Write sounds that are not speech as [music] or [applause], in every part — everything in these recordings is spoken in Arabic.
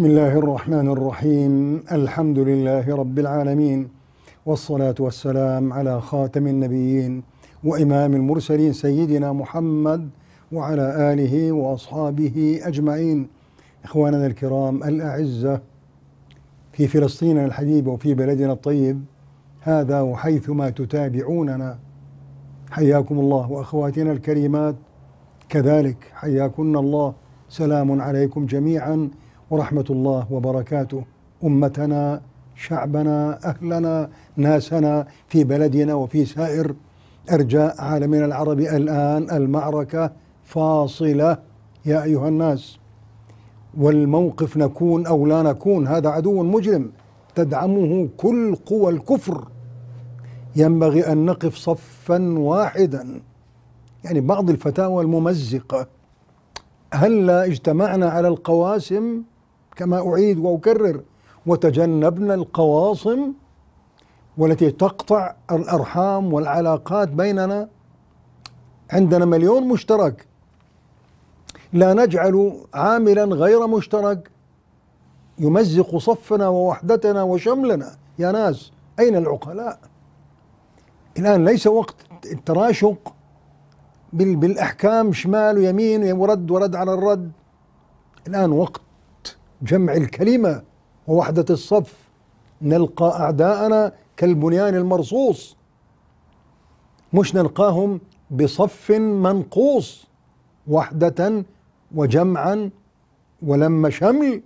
بسم الله الرحمن الرحيم الحمد لله رب العالمين والصلاة والسلام على خاتم النبيين وإمام المرسلين سيدنا محمد وعلى آله وأصحابه أجمعين إخواننا الكرام الأعزة في فلسطين الحبيبة وفي بلدنا الطيب هذا وحيثما تتابعوننا حياكم الله وأخواتنا الكريمات كذلك حياكن الله سلام عليكم جميعا ورحمة الله وبركاته أمتنا شعبنا أهلنا ناسنا في بلدنا وفي سائر أرجاء عالمنا العربي الآن المعركة فاصلة يا أيها الناس والموقف نكون أو لا نكون هذا عدو مجرم تدعمه كل قوى الكفر ينبغي أن نقف صفا واحدا يعني بعض الفتاوى الممزقة هل لا اجتمعنا على القواسم كما أعيد وأكرر وتجنبنا القواصم والتي تقطع الأرحام والعلاقات بيننا عندنا مليون مشترك لا نجعل عاملا غير مشترك يمزق صفنا ووحدتنا وشملنا يا ناس أين العقلاء الآن ليس وقت التراشق بالأحكام شمال ويمين ورد ورد على الرد الآن وقت جمع الكلمة ووحدة الصف نلقى أعداءنا كالبنيان المرصوص مش نلقاهم بصف منقوص وحدة وجمعا ولم شمل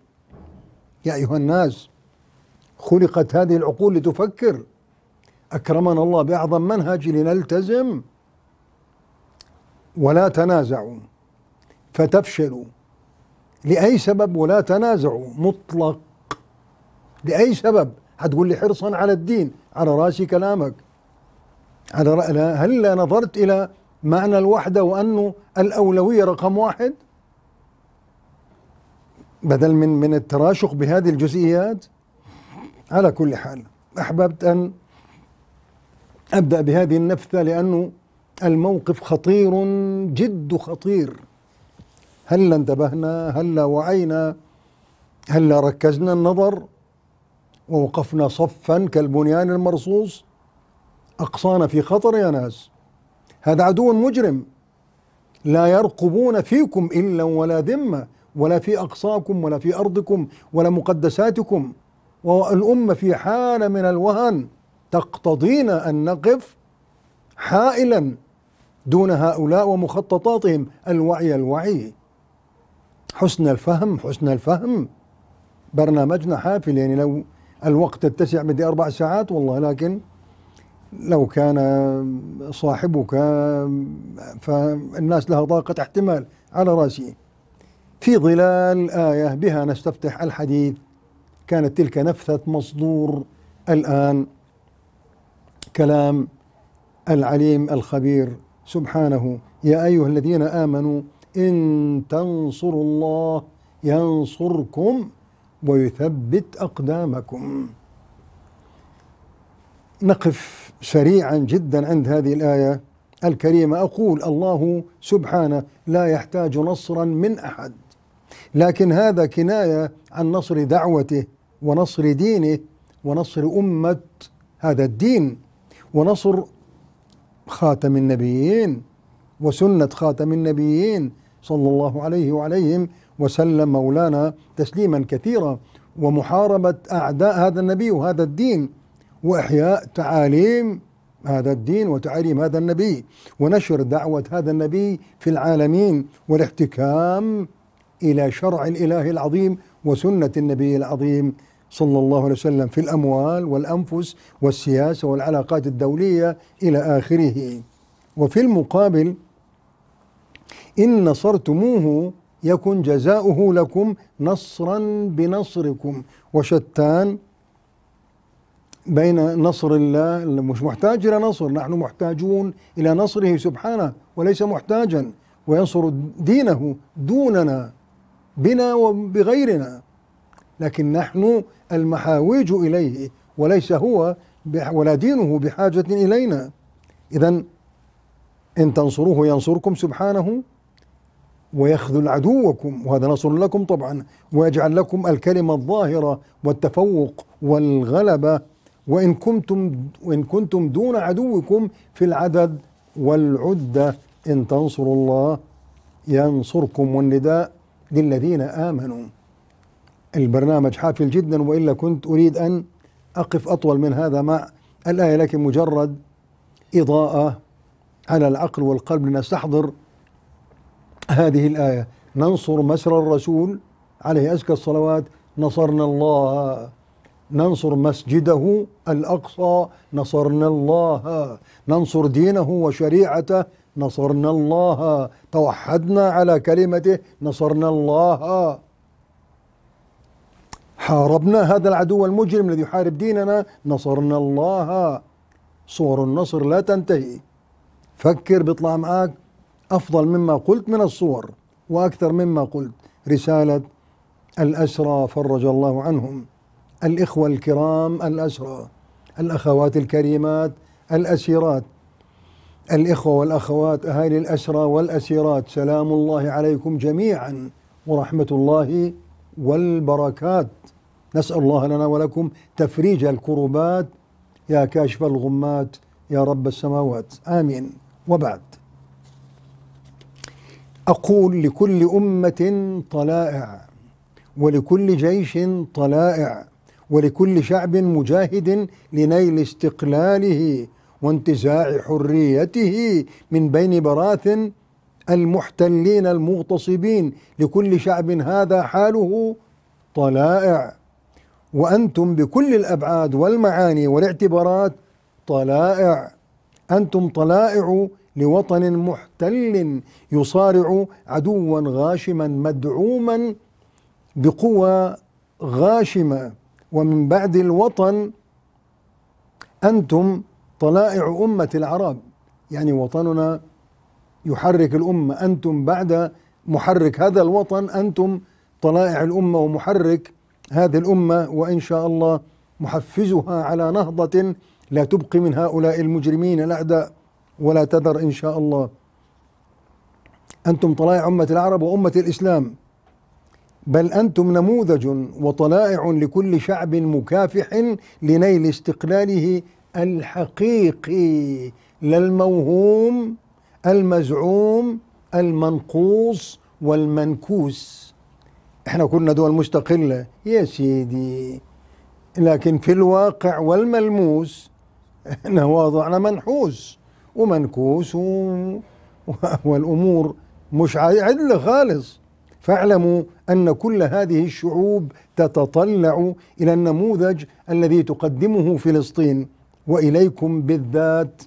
يا أيها الناس خلقت هذه العقول لتفكر أكرمنا الله بأعظم منهج لنلتزم ولا تنازعوا فتفشلوا لأي سبب ولا تنازع مطلق لأي سبب هتقول لي حرصا على الدين على راسي كلامك على رأ... هل نظرت إلى معنى الوحدة وأنه الأولوية رقم واحد بدل من من التراشق بهذه الجزئيات على كل حال أحببت أن أبدأ بهذه النفثة لأنه الموقف خطير جد خطير هل انتبهنا هل وعينا هل ركزنا النظر ووقفنا صفا كالبنيان المرصوص أقصانا في خطر يا ناس هذا عدو مجرم لا يرقبون فيكم إلا ولا ذمة ولا في أقصاكم ولا في أرضكم ولا مقدساتكم والأمة في حالة من الوهن تقتضينا أن نقف حائلا دون هؤلاء ومخططاتهم الوعي الوعي حسن الفهم حسن الفهم برنامجنا حافل يعني لو الوقت اتسع بدي أربع ساعات والله لكن لو كان صاحبك فالناس لها طاقة احتمال على رأسي في ظلال آية بها نستفتح الحديث كانت تلك نفثة مصدور الآن كلام العليم الخبير سبحانه يا أيها الذين آمنوا إن تنصروا الله ينصركم ويثبت أقدامكم نقف سريعا جدا عند هذه الآية الكريمة أقول الله سبحانه لا يحتاج نصرا من أحد لكن هذا كناية عن نصر دعوته ونصر دينه ونصر أمة هذا الدين ونصر خاتم النبيين وسنة خاتم النبيين صلى الله عليه وعليهم وسلم مولانا تسليما كثيرا ومحاربة أعداء هذا النبي وهذا الدين وإحياء تعاليم هذا الدين وتعاليم هذا النبي ونشر دعوة هذا النبي في العالمين والاحتكام إلى شرع الإله العظيم وسنة النبي العظيم صلى الله عليه وسلم في الأموال والأنفس والسياسة والعلاقات الدولية إلى آخره وفي المقابل إن نصرتموه يكن جزاؤه لكم نصرا بنصركم وشتان بين نصر الله مش محتاج إلى نصر نحن محتاجون إلى نصره سبحانه وليس محتاجا وينصر دينه دوننا بنا وبغيرنا لكن نحن المحاويج إليه وليس هو ولا دينه بحاجة إلينا إذا إن تنصروه ينصركم سبحانه ويخذل عدوكم وهذا نصر لكم طبعا ويجعل لكم الكلمة الظاهرة والتفوق والغلبة وإن كنتم وإن كنتم دون عدوكم في العدد والعدة إن تنصروا الله ينصركم والنداء للذين آمنوا البرنامج حافل جدا وإلا كنت أريد أن أقف أطول من هذا مع الآية لكن مجرد إضاءة على العقل والقلب لنستحضر هذه الآية ننصر مسر الرسول عليه أزكى الصلوات نصرنا الله ننصر مسجده الأقصى نصرنا الله ننصر دينه وشريعته نصرنا الله توحدنا على كلمته نصرنا الله حاربنا هذا العدو المجرم الذي يحارب ديننا نصرنا الله صور النصر لا تنتهي فكر بيطلع معاك أفضل مما قلت من الصور وأكثر مما قلت رسالة الأسرى فرج الله عنهم الإخوة الكرام الأسرى الأخوات الكريمات الأسيرات الإخوة والأخوات أهالي الأسرى والأسيرات سلام الله عليكم جميعا ورحمة الله والبركات نسأل الله لنا ولكم تفريج الكربات يا كاشف الغمات يا رب السماوات آمين وبعد أقول لكل أمة طلائع ولكل جيش طلائع ولكل شعب مجاهد لنيل استقلاله وانتزاع حريته من بين براثن المحتلين المغتصبين لكل شعب هذا حاله طلائع وأنتم بكل الأبعاد والمعاني والاعتبارات طلائع أنتم طلائع لوطن محتل يصارع عدوا غاشما مدعوما بقوى غاشمه ومن بعد الوطن انتم طلائع امه العرب يعني وطننا يحرك الامه انتم بعد محرك هذا الوطن انتم طلائع الامه ومحرك هذه الامه وان شاء الله محفزها على نهضه لا تبقي من هؤلاء المجرمين الاعداء ولا تذر إن شاء الله أنتم طلائع أمة العرب وأمة الإسلام بل أنتم نموذج وطلائع لكل شعب مكافح لنيل استقلاله الحقيقي لا الموهوم المزعوم المنقوص والمنكوس احنا كنا دول مستقلة يا سيدي لكن في الواقع والملموس احنا وضعنا منحوس ومنكوس و... [laughs] والأمور مش عدل خالص فاعلموا أن كل هذه الشعوب تتطلع إلى النموذج الذي تقدمه فلسطين وإليكم بالذات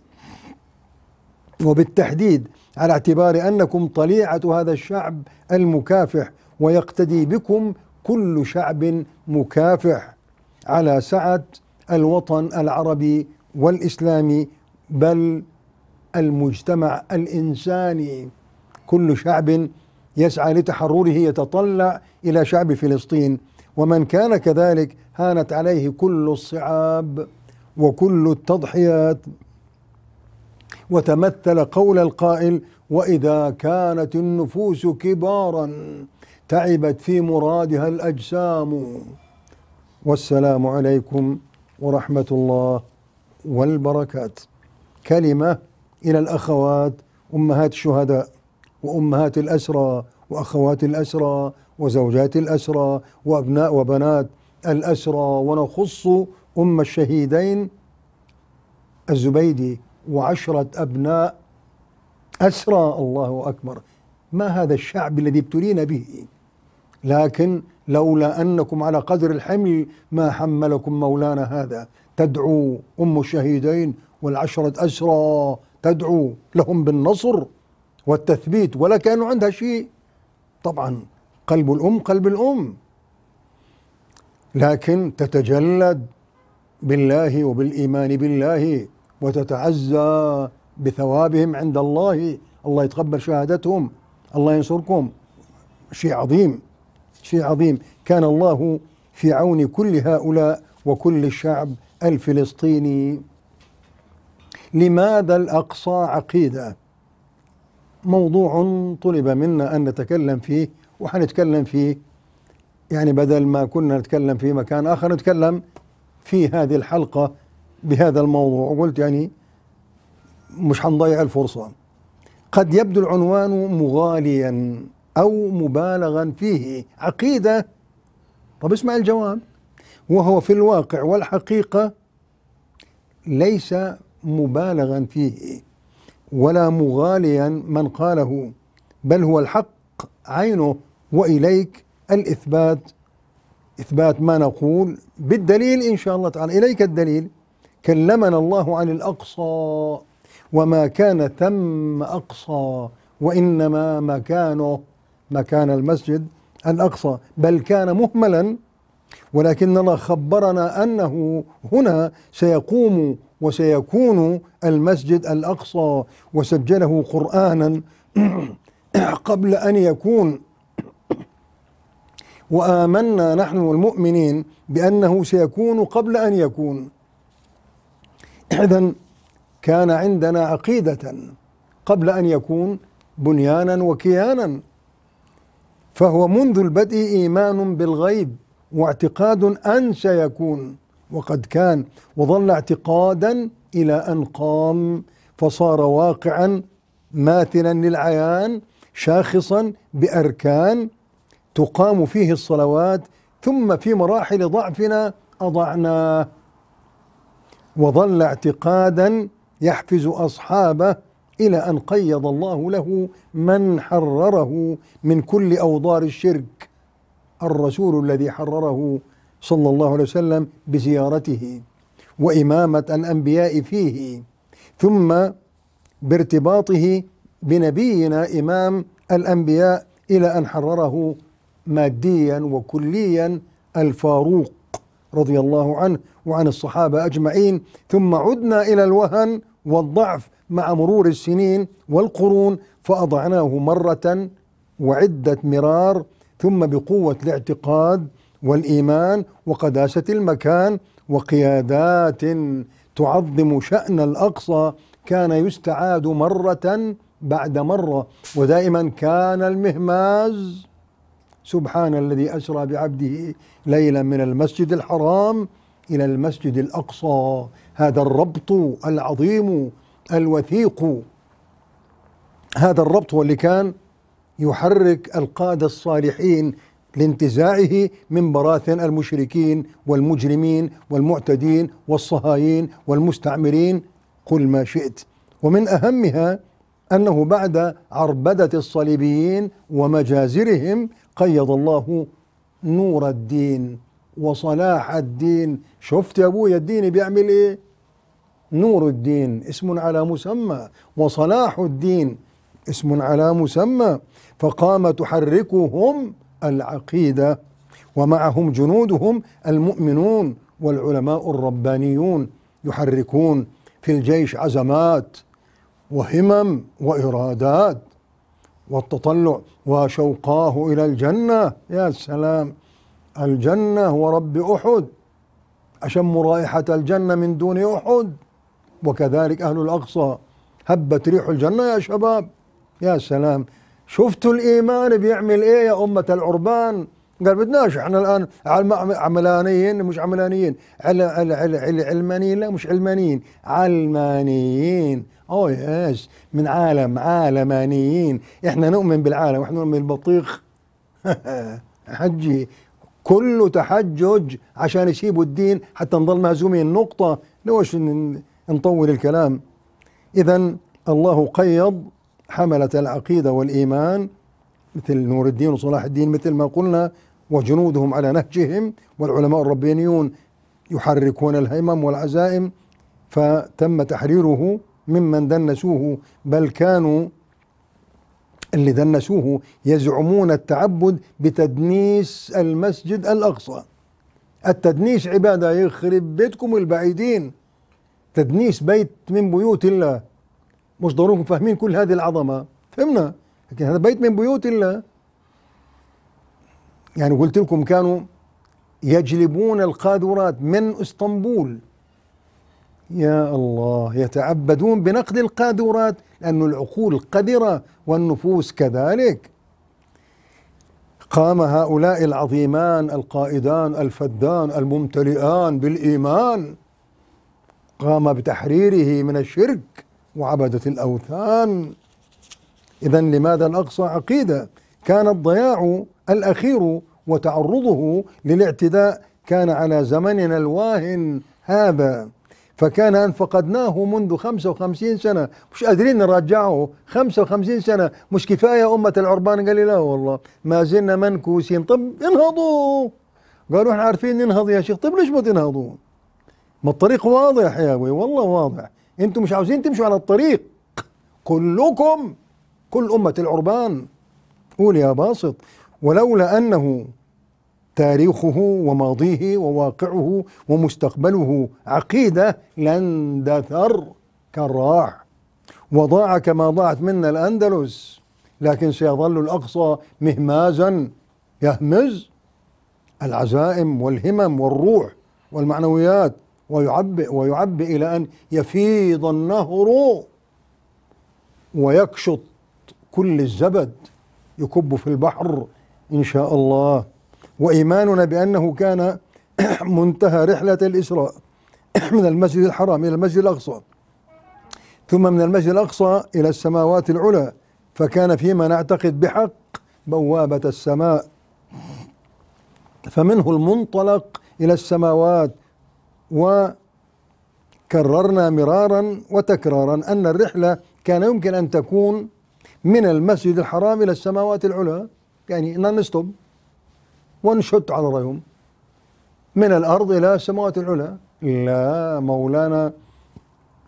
وبالتحديد على اعتبار أنكم طليعة هذا الشعب المكافح ويقتدي بكم كل شعب مكافح على سعه الوطن العربي والاسلامي بل المجتمع الانساني كل شعب يسعى لتحرره يتطلع الى شعب فلسطين ومن كان كذلك هانت عليه كل الصعاب وكل التضحيات وتمثل قول القائل واذا كانت النفوس كبارا تعبت في مرادها الاجسام والسلام عليكم ورحمه الله والبركات كلمه إلى الأخوات أمهات الشهداء وأمهات الأسرى وأخوات الأسرى وزوجات الأسرى وأبناء وبنات الأسرى ونخص أم الشهيدين الزبيدي وعشرة أبناء أسرى الله أكبر ما هذا الشعب الذي ابتلينا به لكن لولا أنكم على قدر الحمل ما حملكم مولانا هذا تدعو أم الشهيدين والعشرة أسرى تدعو لهم بالنصر والتثبيت ولا كانوا عندها شيء طبعا قلب الأم قلب الأم لكن تتجلد بالله وبالإيمان بالله وتتعزى بثوابهم عند الله الله يتقبل شهادتهم الله ينصركم شيء عظيم شيء عظيم كان الله في عون كل هؤلاء وكل الشعب الفلسطيني لماذا الأقصى عقيدة موضوع طلب منا أن نتكلم فيه وحنتكلم فيه يعني بدل ما كنا نتكلم في مكان آخر نتكلم في هذه الحلقة بهذا الموضوع وقلت يعني مش حنضيع الفرصة قد يبدو العنوان مغاليا أو مبالغا فيه عقيدة طب اسمع الجواب وهو في الواقع والحقيقة ليس مبالغا فيه ولا مغاليا من قاله بل هو الحق عينه واليك الاثبات اثبات ما نقول بالدليل ان شاء الله تعالى اليك الدليل كلمنا الله عن الاقصى وما كان ثم اقصى وانما مكانه مكان المسجد الاقصى بل كان مهملا ولكن الله خبرنا انه هنا سيقوم وسيكون المسجد الأقصى وسجله قرآنا [clears throat] قبل أن يكون وآمنا نحن المؤمنين بأنه سيكون قبل أن يكون إذا كان عندنا عقيدة قبل أن يكون بنيانا وكيانا فهو منذ البدء إيمان بالغيب واعتقاد أن سيكون وقد كان وظل اعتقادا إلى أن قام فصار واقعا ماثلا للعيان شاخصا بأركان تقام فيه الصلوات ثم في مراحل ضعفنا أضعناه وظل اعتقادا يحفز أصحابه إلى أن قيض الله له من حرره من كل أوضار الشرك الرسول الذي حرره صلى الله عليه وسلم بزيارته وإمامة الأنبياء فيه ثم بارتباطه بنبينا إمام الأنبياء إلى أن حرره ماديا وكليا الفاروق رضي الله عنه وعن الصحابة أجمعين ثم عدنا إلى الوهن والضعف مع مرور السنين والقرون فأضعناه مرة وعدة مرار ثم بقوة الاعتقاد والإيمان وقداسة المكان وقيادات تعظم شأن الأقصى كان يستعاد مرة بعد مرة ودائما كان المهماز سبحان الذي أسرى بعبده ليلا من المسجد الحرام إلى المسجد الأقصى هذا الربط العظيم الوثيق هذا الربط هو اللي كان يحرك القادة الصالحين لانتزاعه من براثن المشركين والمجرمين والمعتدين والصهاين والمستعمرين قل ما شئت ومن اهمها انه بعد عربده الصليبيين ومجازرهم قيض الله نور الدين وصلاح الدين شفت يا ابويا الدين بيعمل ايه نور الدين اسم على مسمى وصلاح الدين اسم على مسمى فقام تحركهم العقيدة ومعهم جنودهم المؤمنون والعلماء الربانيون يحركون في الجيش عزمات وهمم وإرادات والتطلع وشوقاه إلى الجنة يا سلام الجنة ورب أحد أشم رائحة الجنة من دون أحد وكذلك أهل الأقصى هبت ريح الجنة يا شباب يا سلام شفتوا الايمان بيعمل ايه يا امه العربان قال بدناش احنا الان عملانيين مش عملانيين عل عل عل عل علمانيين لا مش علمانيين علمانيين اوه oh يس من عالم عالمانيين احنا نؤمن بالعالم واحنا نؤمن بالبطيخ [laughs] حجي كله تحجج عشان يسيبوا الدين حتى نضل مهزومين نقطة لوش نطول الكلام إذا الله قيض حملت العقيدة والإيمان مثل نور الدين وصلاح الدين مثل ما قلنا وجنودهم على نهجهم والعلماء الربانيون يحركون الهمم والعزائم فتم تحريره ممن دنسوه بل كانوا اللي دنسوه يزعمون التعبد بتدنيس المسجد الأقصى التدنيس عبادة يخرب بيتكم البعيدين تدنيس بيت من بيوت الله مش ضروري فاهمين كل هذه العظمه فهمنا لكن هذا بيت من بيوت الله يعني قلت لكم كانوا يجلبون القاذورات من اسطنبول يا الله يتعبدون بنقد القاذورات لأن العقول قذرة والنفوس كذلك قام هؤلاء العظيمان القائدان الفدان الممتلئان بالإيمان قام بتحريره من الشرك وعبدة الأوثان إذا لماذا الأقصى عقيدة كان الضياع الأخير وتعرضه للاعتداء كان على زمننا الواهن هذا فكان أن فقدناه منذ 55 سنة مش قادرين نرجعه 55 سنة مش كفاية أمة العربان قال لي لا والله ما زلنا منكوسين طب انهضوا قالوا احنا عارفين ننهض يا شيخ طب ليش ما تنهضوا ما الطريق واضح يا أبوي والله واضح انتم مش عاوزين تمشوا على الطريق كلكم كل أمة العربان قول يا باسط ولولا أنه تاريخه وماضيه وواقعه ومستقبله عقيدة لاندثر كالراع وضاع كما ضاعت منا الأندلس لكن سيظل الأقصى مهمازا يهمز العزائم والهمم والروح والمعنويات ويعبئ ويعبئ إلى أن يفيض النهر ويكشط كل الزبد يكب في البحر إن شاء الله وإيماننا بأنه كان [coughs] منتهى رحلة الإسراء [coughs] من المسجد الحرام إلى المسجد الأقصى ثم من المسجد الأقصى إلى السماوات العلى فكان فيما نعتقد بحق بوابة السماء فمنه المنطلق إلى السماوات وكررنا مرارا وتكرارا أن الرحلة كان يمكن أن تكون من المسجد الحرام إلى السماوات العلى يعني نون ستوب وان على رأيهم من الأرض إلى السماوات العلى لا مولانا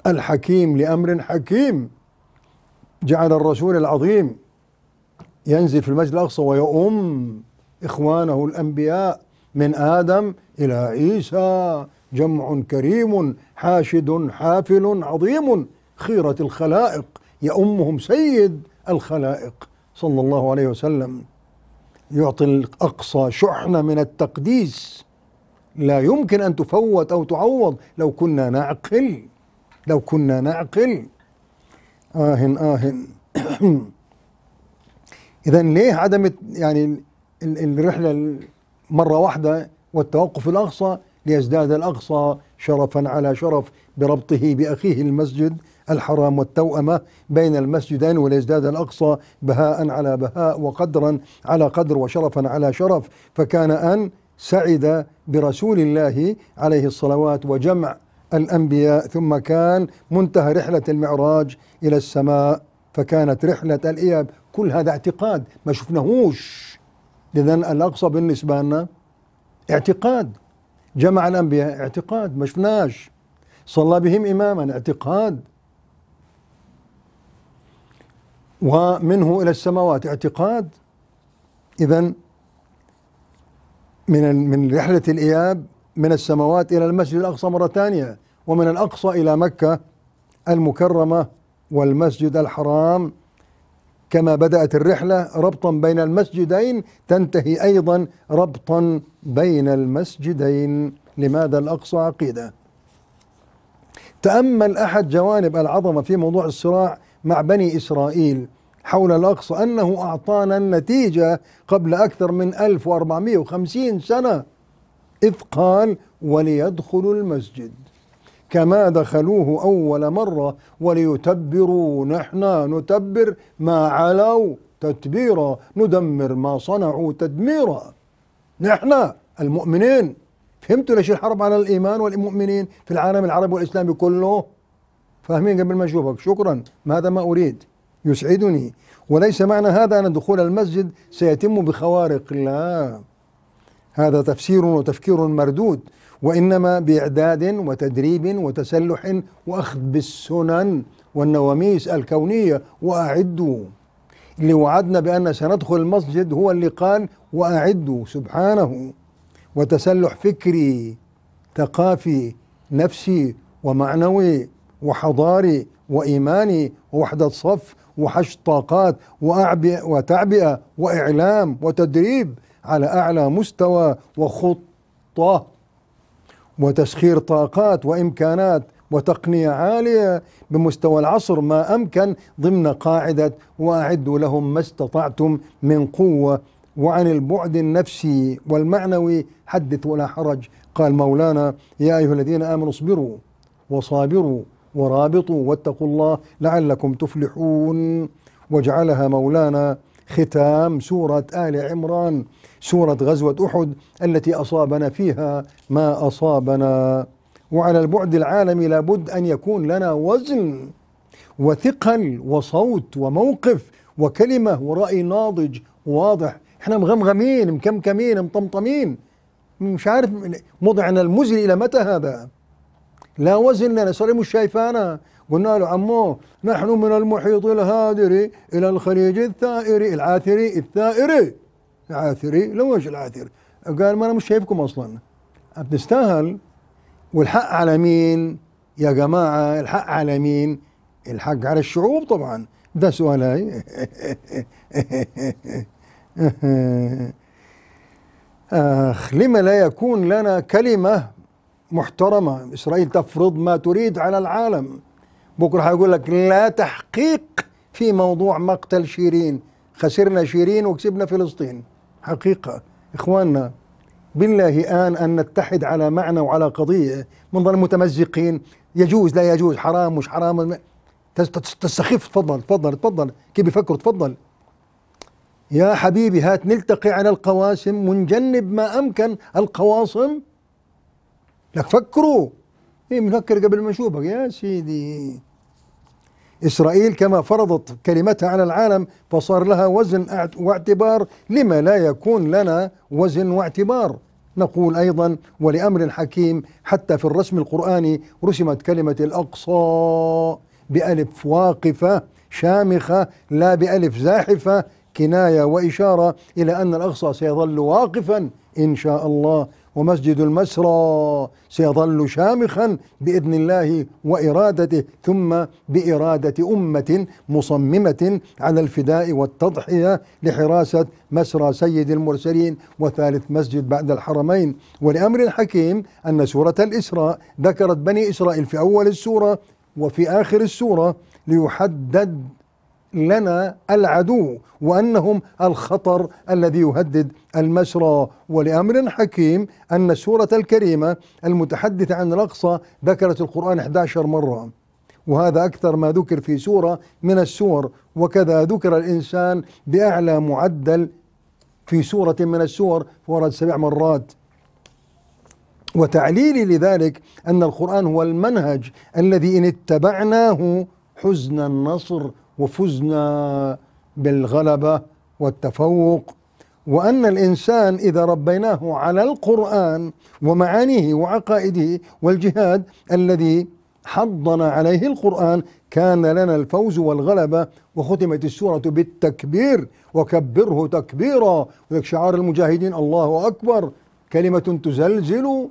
الحكيم لأمر حكيم جعل الرسول العظيم ينزل في المسجد الأقصى ويؤم إخوانه الأنبياء من آدم إلى عيسى جمع كريم حاشد حافل عظيم خيرة الخلائق يأمهم سيد الخلائق صلى الله عليه وسلم يعطي الأقصى شحنة من التقديس لا يمكن أن تفوت أو تعوض لو كنا نعقل لو كنا نعقل آه آه [coughs] إذا ليه عدم يعني الرحلة مرة واحدة والتوقف الأقصى ليزداد الأقصى شرفا على شرف بربطه بأخيه المسجد الحرام والتوأمة بين المسجدين وليزداد الأقصى بهاء على بهاء وقدرا على قدر وشرفا على شرف فكان أن سعد برسول الله عليه الصلوات وجمع الأنبياء ثم كان منتهى رحلة المعراج إلى السماء فكانت رحلة الإياب كل هذا اعتقاد ما شفناهوش إذا الأقصى بالنسبة لنا اعتقاد جمع الأنبياء اعتقاد ما شفناش صلى بهم إماما اعتقاد ومنه إلى السماوات اعتقاد إذا من من رحلة الإياب من السماوات إلى المسجد الأقصى مرة ثانية ومن الأقصى إلى مكة المكرمة والمسجد الحرام كما بدأت الرحلة ربطا بين المسجدين تنتهي أيضا ربطا بين المسجدين لماذا الأقصى عقيدة تأمل أحد جوانب العظمة في موضوع الصراع مع بني إسرائيل حول الأقصى أنه أعطانا النتيجة قبل أكثر من 1450 سنة إذ قال وليدخلوا المسجد كما دخلوه أول مرة وليتبروا نحن نتبر ما علوا تتبيرا ندمر ما صنعوا تدميرا نحن المؤمنين فهمتوا ليش الحرب على الإيمان والمؤمنين في العالم العربي والإسلامي كله فاهمين قبل ما أشوفك شكرا هذا ما أريد يسعدني وليس معنى هذا أن دخول المسجد سيتم بخوارق لا هذا تفسير وتفكير مردود وإنما بإعداد وتدريب وتسلح وأخذ بالسنن والنواميس الكونية وأعدوا اللي وعدنا بأن سندخل المسجد هو اللي قال وأعدوا سبحانه وتسلح فكري ثقافي نفسي ومعنوي وحضاري وإيماني ووحدة صف وحش طاقات وأعبئة وتعبئة وإعلام وتدريب على أعلى مستوى وخطة وتسخير طاقات وامكانات وتقنيه عاليه بمستوى العصر ما امكن ضمن قاعده واعدوا لهم ما استطعتم من قوه وعن البعد النفسي والمعنوي حدث ولا حرج قال مولانا يا ايها الذين امنوا اصبروا وصابروا ورابطوا واتقوا الله لعلكم تفلحون وجعلها مولانا ختام سورة آل عمران سورة غزوة أحد التي أصابنا فيها ما أصابنا وعلى البعد العالمي لابد أن يكون لنا وزن وثقل وصوت وموقف وكلمة ورأي ناضج واضح احنا مغمغمين مكمكمين مطمطمين مش عارف وضعنا المزري إلى متى هذا لا وزن لنا سوري مش شايفانا قلنا له عمو نحن من المحيط الهادر إلى الخليج الثائر العاثري الثائري العاثري لو ايش العاثر قال ما أنا مش شايفكم أصلا بتستاهل والحق على مين يا جماعة الحق على مين الحق على الشعوب طبعا ده سؤال هاي آخ لما لا يكون لنا كلمة محترمة إسرائيل تفرض ما تريد على العالم بكره هيقول لك لا تحقيق في موضوع مقتل شيرين خسرنا شيرين وكسبنا فلسطين حقيقه اخواننا بالله آن أن نتحد على معنى وعلى قضية منظر متمزقين يجوز لا يجوز حرام مش حرام تستخف تفضل تفضل تفضل كيف بيفكروا تفضل يا حبيبي هات نلتقي على القواسم ونجنب ما أمكن القواسم لك فكروا ايه بنفكر قبل ما نشوفك يا سيدي إسرائيل كما فرضت كلمتها على العالم فصار لها وزن واعتبار لما لا يكون لنا وزن واعتبار نقول أيضا ولأمر حكيم حتى في الرسم القرآني رسمت كلمة الأقصى بألف واقفة شامخة لا بألف زاحفة كناية وإشارة إلى أن الأقصى سيظل واقفا إن شاء الله ومسجد المسرى سيظل شامخا باذن الله وارادته ثم باراده امه مصممه على الفداء والتضحيه لحراسه مسرى سيد المرسلين وثالث مسجد بعد الحرمين ولامر حكيم ان سوره الاسراء ذكرت بني اسرائيل في اول السوره وفي اخر السوره ليحدد لنا العدو وانهم الخطر الذي يهدد المشرى ولامر حكيم ان السوره الكريمه المتحدثه عن الاقصى ذكرت القران 11 مره وهذا اكثر ما ذكر في سوره من السور وكذا ذكر الانسان باعلى معدل في سوره من السور ورد سبع مرات وتعليلي لذلك ان القران هو المنهج الذي ان اتبعناه حزن النصر وفزنا بالغلبة والتفوق وأن الإنسان إذا ربيناه على القرآن ومعانيه وعقائده والجهاد الذي حضنا عليه القرآن كان لنا الفوز والغلبة وختمت السورة بالتكبير وكبره تكبيرا وذلك شعار المجاهدين الله أكبر كلمة تزلزل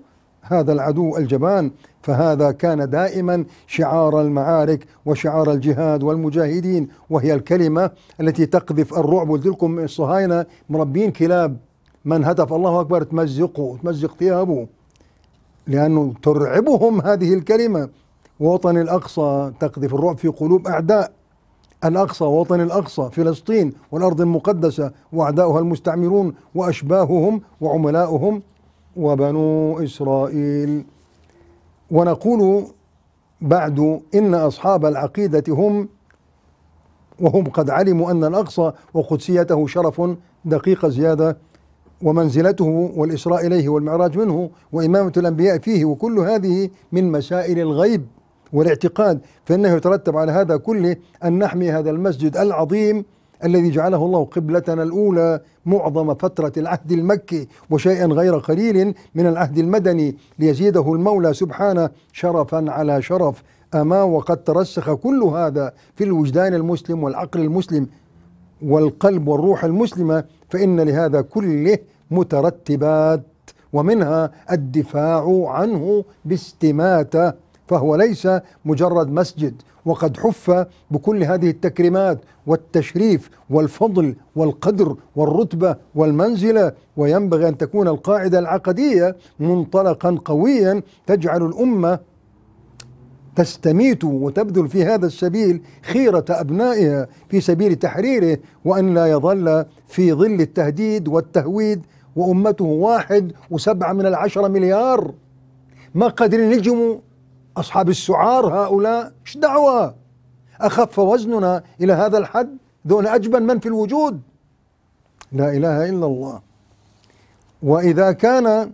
هذا العدو الجبان فهذا كان دائما شعار المعارك وشعار الجهاد والمجاهدين وهي الكلمة التي تقذف الرعب وتلكم الصهاينة مربين كلاب من هتف الله أكبر تمزقه تمزق ثيابه لأنه ترعبهم هذه الكلمة وطن الأقصى تقذف الرعب في قلوب أعداء الأقصى وطن الأقصى فلسطين والأرض المقدسة وأعداؤها المستعمرون وأشباههم وعملاؤهم وبنو إسرائيل ونقول بعد إن أصحاب العقيدة هم وهم قد علموا أن الأقصى وقدسيته شرف دقيق زيادة ومنزلته والإسراء إليه والمعراج منه وإمامة الأنبياء فيه وكل هذه من مسائل الغيب والاعتقاد فإنه يترتب على هذا كله أن نحمي هذا المسجد العظيم الذي جعله الله قبلتنا الأولى معظم فترة العهد المكي وشيئا غير قليل من العهد المدني ليزيده المولى سبحانه شرفا على شرف أما وقد ترسخ كل هذا في الوجدان المسلم والعقل المسلم والقلب والروح المسلمة فإن لهذا كله مترتبات ومنها الدفاع عنه باستماته فهو ليس مجرد مسجد وقد حف بكل هذه التكريمات والتشريف والفضل والقدر والرتبه والمنزله وينبغي ان تكون القاعده العقديه منطلقا قويا تجعل الامه تستميت وتبذل في هذا السبيل خيرة أبنائها في سبيل تحريره وأن لا يظل في ظل التهديد والتهويد وأمته واحد وسبعة من العشرة مليار ما قادرين يجموا أصحاب السعار هؤلاء إيش دعوة أخف وزننا إلى هذا الحد دون أجبن من في الوجود لا إله إلا الله وإذا كان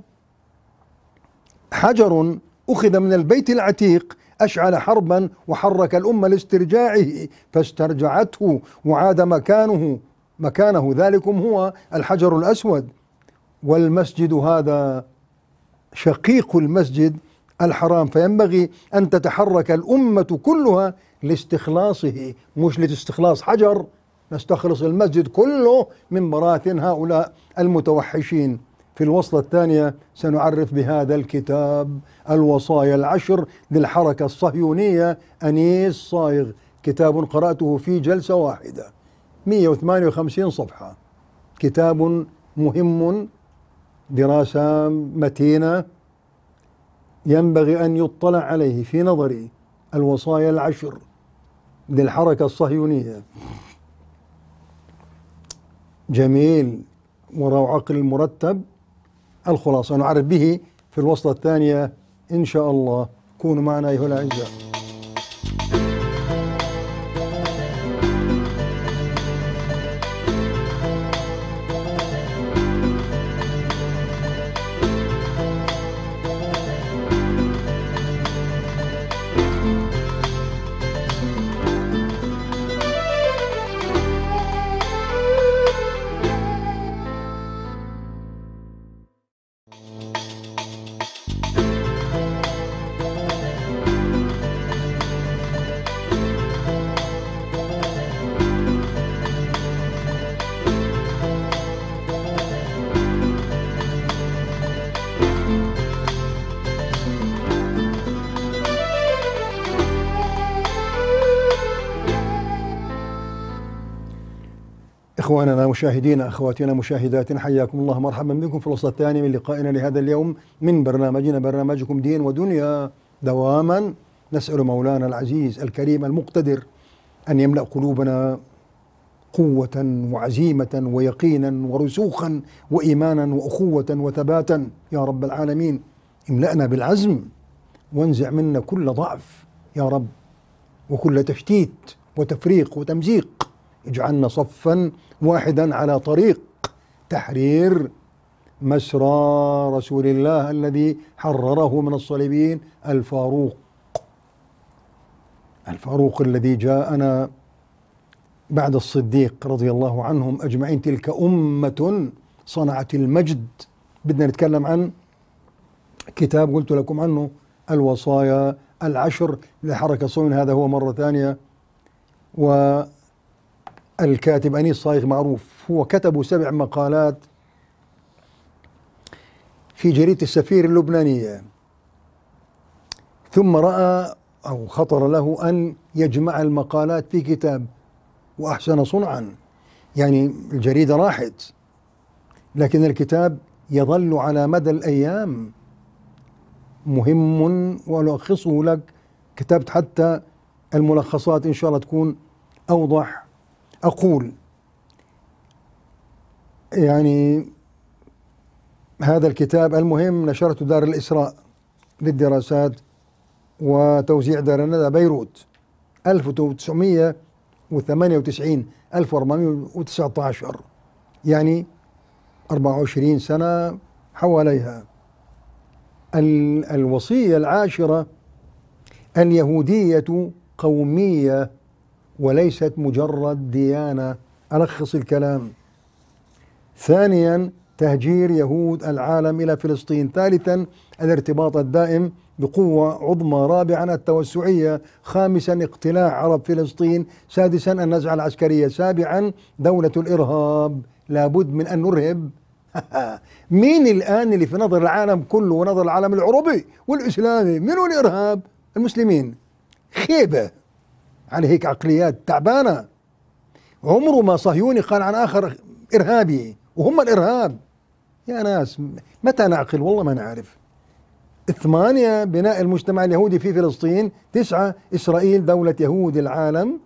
حجر أخذ من البيت العتيق أشعل حربا وحرك الأمة لاسترجاعه فاسترجعته وعاد مكانه مكانه ذلكم هو الحجر الأسود والمسجد هذا شقيق المسجد الحرام فينبغي أن تتحرك الأمة كلها لاستخلاصه مش لاستخلاص حجر نستخلص المسجد كله من براثن هؤلاء المتوحشين في الوصلة الثانية سنعرف بهذا الكتاب الوصايا العشر للحركة الصهيونية أنيس صايغ كتاب قرأته في جلسة واحدة 158 صفحة كتاب مهم دراسة متينة ينبغي أن يطلع عليه في نظري الوصايا العشر للحركة الصهيونية جميل وروع عقل مرتب الخلاصة نعرف به في الوصلة الثانية إن شاء الله كونوا معنا أيها الأعزاء مشاهدينا اخواتنا مشاهداتنا حياكم الله مرحبا بكم في الوصله الثانيه من لقائنا لهذا اليوم من برنامجنا برنامجكم دين ودنيا دواما نسال مولانا العزيز الكريم المقتدر ان يملا قلوبنا قوة وعزيمة ويقينا ورسوخا وإيمانا وأخوة وثباتا يا رب العالمين املأنا بالعزم وانزع منا كل ضعف يا رب وكل تشتيت وتفريق وتمزيق اجعلنا صفا واحدا على طريق تحرير مسرى رسول الله الذي حرره من الصليبيين الفاروق الفاروق الذي جاءنا بعد الصديق رضي الله عنهم اجمعين تلك امه صنعت المجد بدنا نتكلم عن كتاب قلت لكم عنه الوصايا العشر للحركه الصهيونيه هذا هو مره ثانيه و الكاتب أنيس صايغ معروف هو كتبوا سبع مقالات في جريدة السفير اللبنانية ثم رأى أو خطر له أن يجمع المقالات في كتاب وأحسن صنعا يعني الجريدة راحت لكن الكتاب يظل على مدى الأيام مهم وألخصه لك كتبت حتى الملخصات إن شاء الله تكون أوضح أقول يعني هذا الكتاب المهم نشرته دار الإسراء للدراسات وتوزيع دار الندى بيروت 1998 1419 يعني 24 سنة حواليها الوصية العاشرة اليهودية قومية وليست مجرد ديانه الخص الكلام ثانيا تهجير يهود العالم الى فلسطين ثالثا الارتباط الدائم بقوة عظمى رابعا التوسعية خامسا اقتلاع عرب فلسطين سادسا النزعة العسكرية سابعا دولة الإرهاب لابد من أن نرهب [laughs] مين الآن اللي في نظر العالم كله ونظر العالم العربي والإسلامي من الإرهاب المسلمين خيبة على هيك عقليات تعبانه عمره ما صهيوني قال عن اخر ارهابي وهم الارهاب يا ناس متى نعقل والله ما نعرف ثمانية بناء المجتمع اليهودي في فلسطين تسعة إسرائيل دولة يهود العالم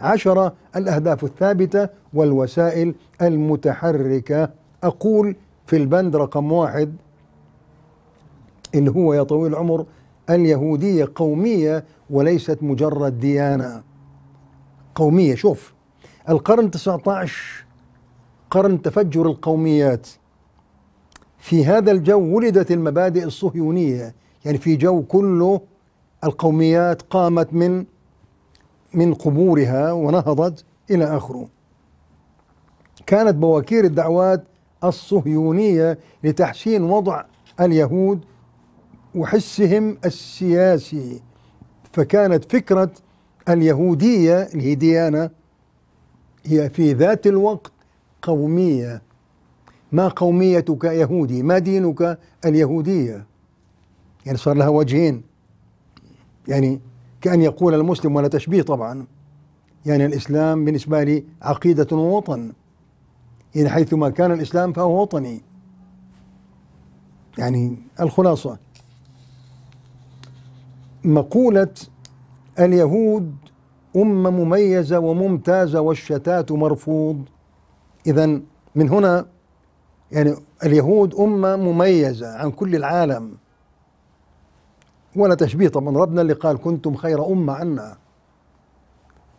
عشرة الأهداف الثابتة والوسائل المتحركة أقول في البند رقم واحد اللي هو يا طويل العمر اليهودية قومية وليست مجرد ديانة قومية شوف القرن 19 قرن تفجر القوميات في هذا الجو ولدت المبادئ الصهيونية يعني في جو كله القوميات قامت من من قبورها ونهضت إلى آخره كانت بواكير الدعوات الصهيونية لتحسين وضع اليهود وحسهم السياسي فكانت فكرة اليهودية اللي هي ديانة هي في ذات الوقت قومية ما قوميتك يهودي ما دينك اليهودية يعني صار لها وجهين يعني كأن يقول المسلم ولا تشبيه طبعا يعني الإسلام بالنسبة لي عقيدة ووطن يعني حيثما كان الإسلام فهو وطني يعني الخلاصة مقولة اليهود أمة مميزة وممتازة والشتات مرفوض إذا من هنا يعني اليهود أمة مميزة عن كل العالم ولا تشبيه طبعا ربنا اللي قال كنتم خير أمة عنا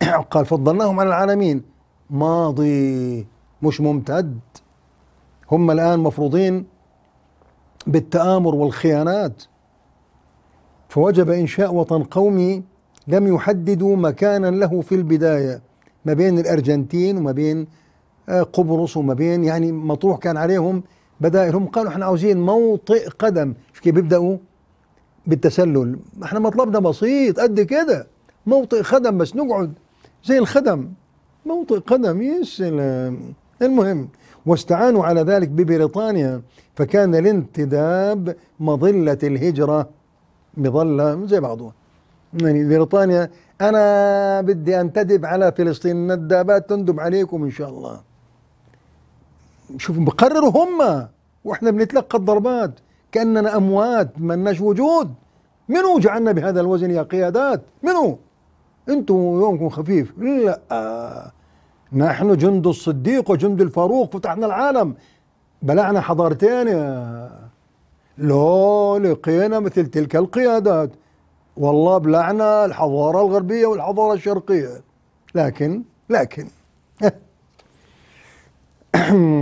[coughs] قال فضلناهم على العالمين ماضي مش ممتد هم الآن مفروضين بالتآمر والخيانات فوجب إنشاء وطن قومي لم يحددوا مكانا له في البداية ما بين الأرجنتين وما بين آه، قبرص وما بين يعني مطروح كان عليهم بدائل هم قالوا احنا عاوزين موطئ قدم شو كيف بيبدأوا بالتسلل احنا مطلبنا بسيط قد كده موطئ خدم بس نقعد زي الخدم موطئ قدم يا سلام المهم واستعانوا على ذلك ببريطانيا فكان الانتداب مظلة الهجرة مظله زي بعضهم يعني بريطانيا انا بدي انتدب على فلسطين الندابات تندب عليكم ان شاء الله شوف بقرروا هم واحنا بنتلقى الضربات كاننا اموات مالناش وجود منو جعلنا بهذا الوزن يا قيادات منو انتم يومكم خفيف لا نحن جند الصديق وجند الفاروق فتحنا العالم بلعنا حضارتين يا لو لقينا مثل تلك القيادات والله بلعنا الحضارة الغربية والحضارة الشرقية لكن لكن [clears throat]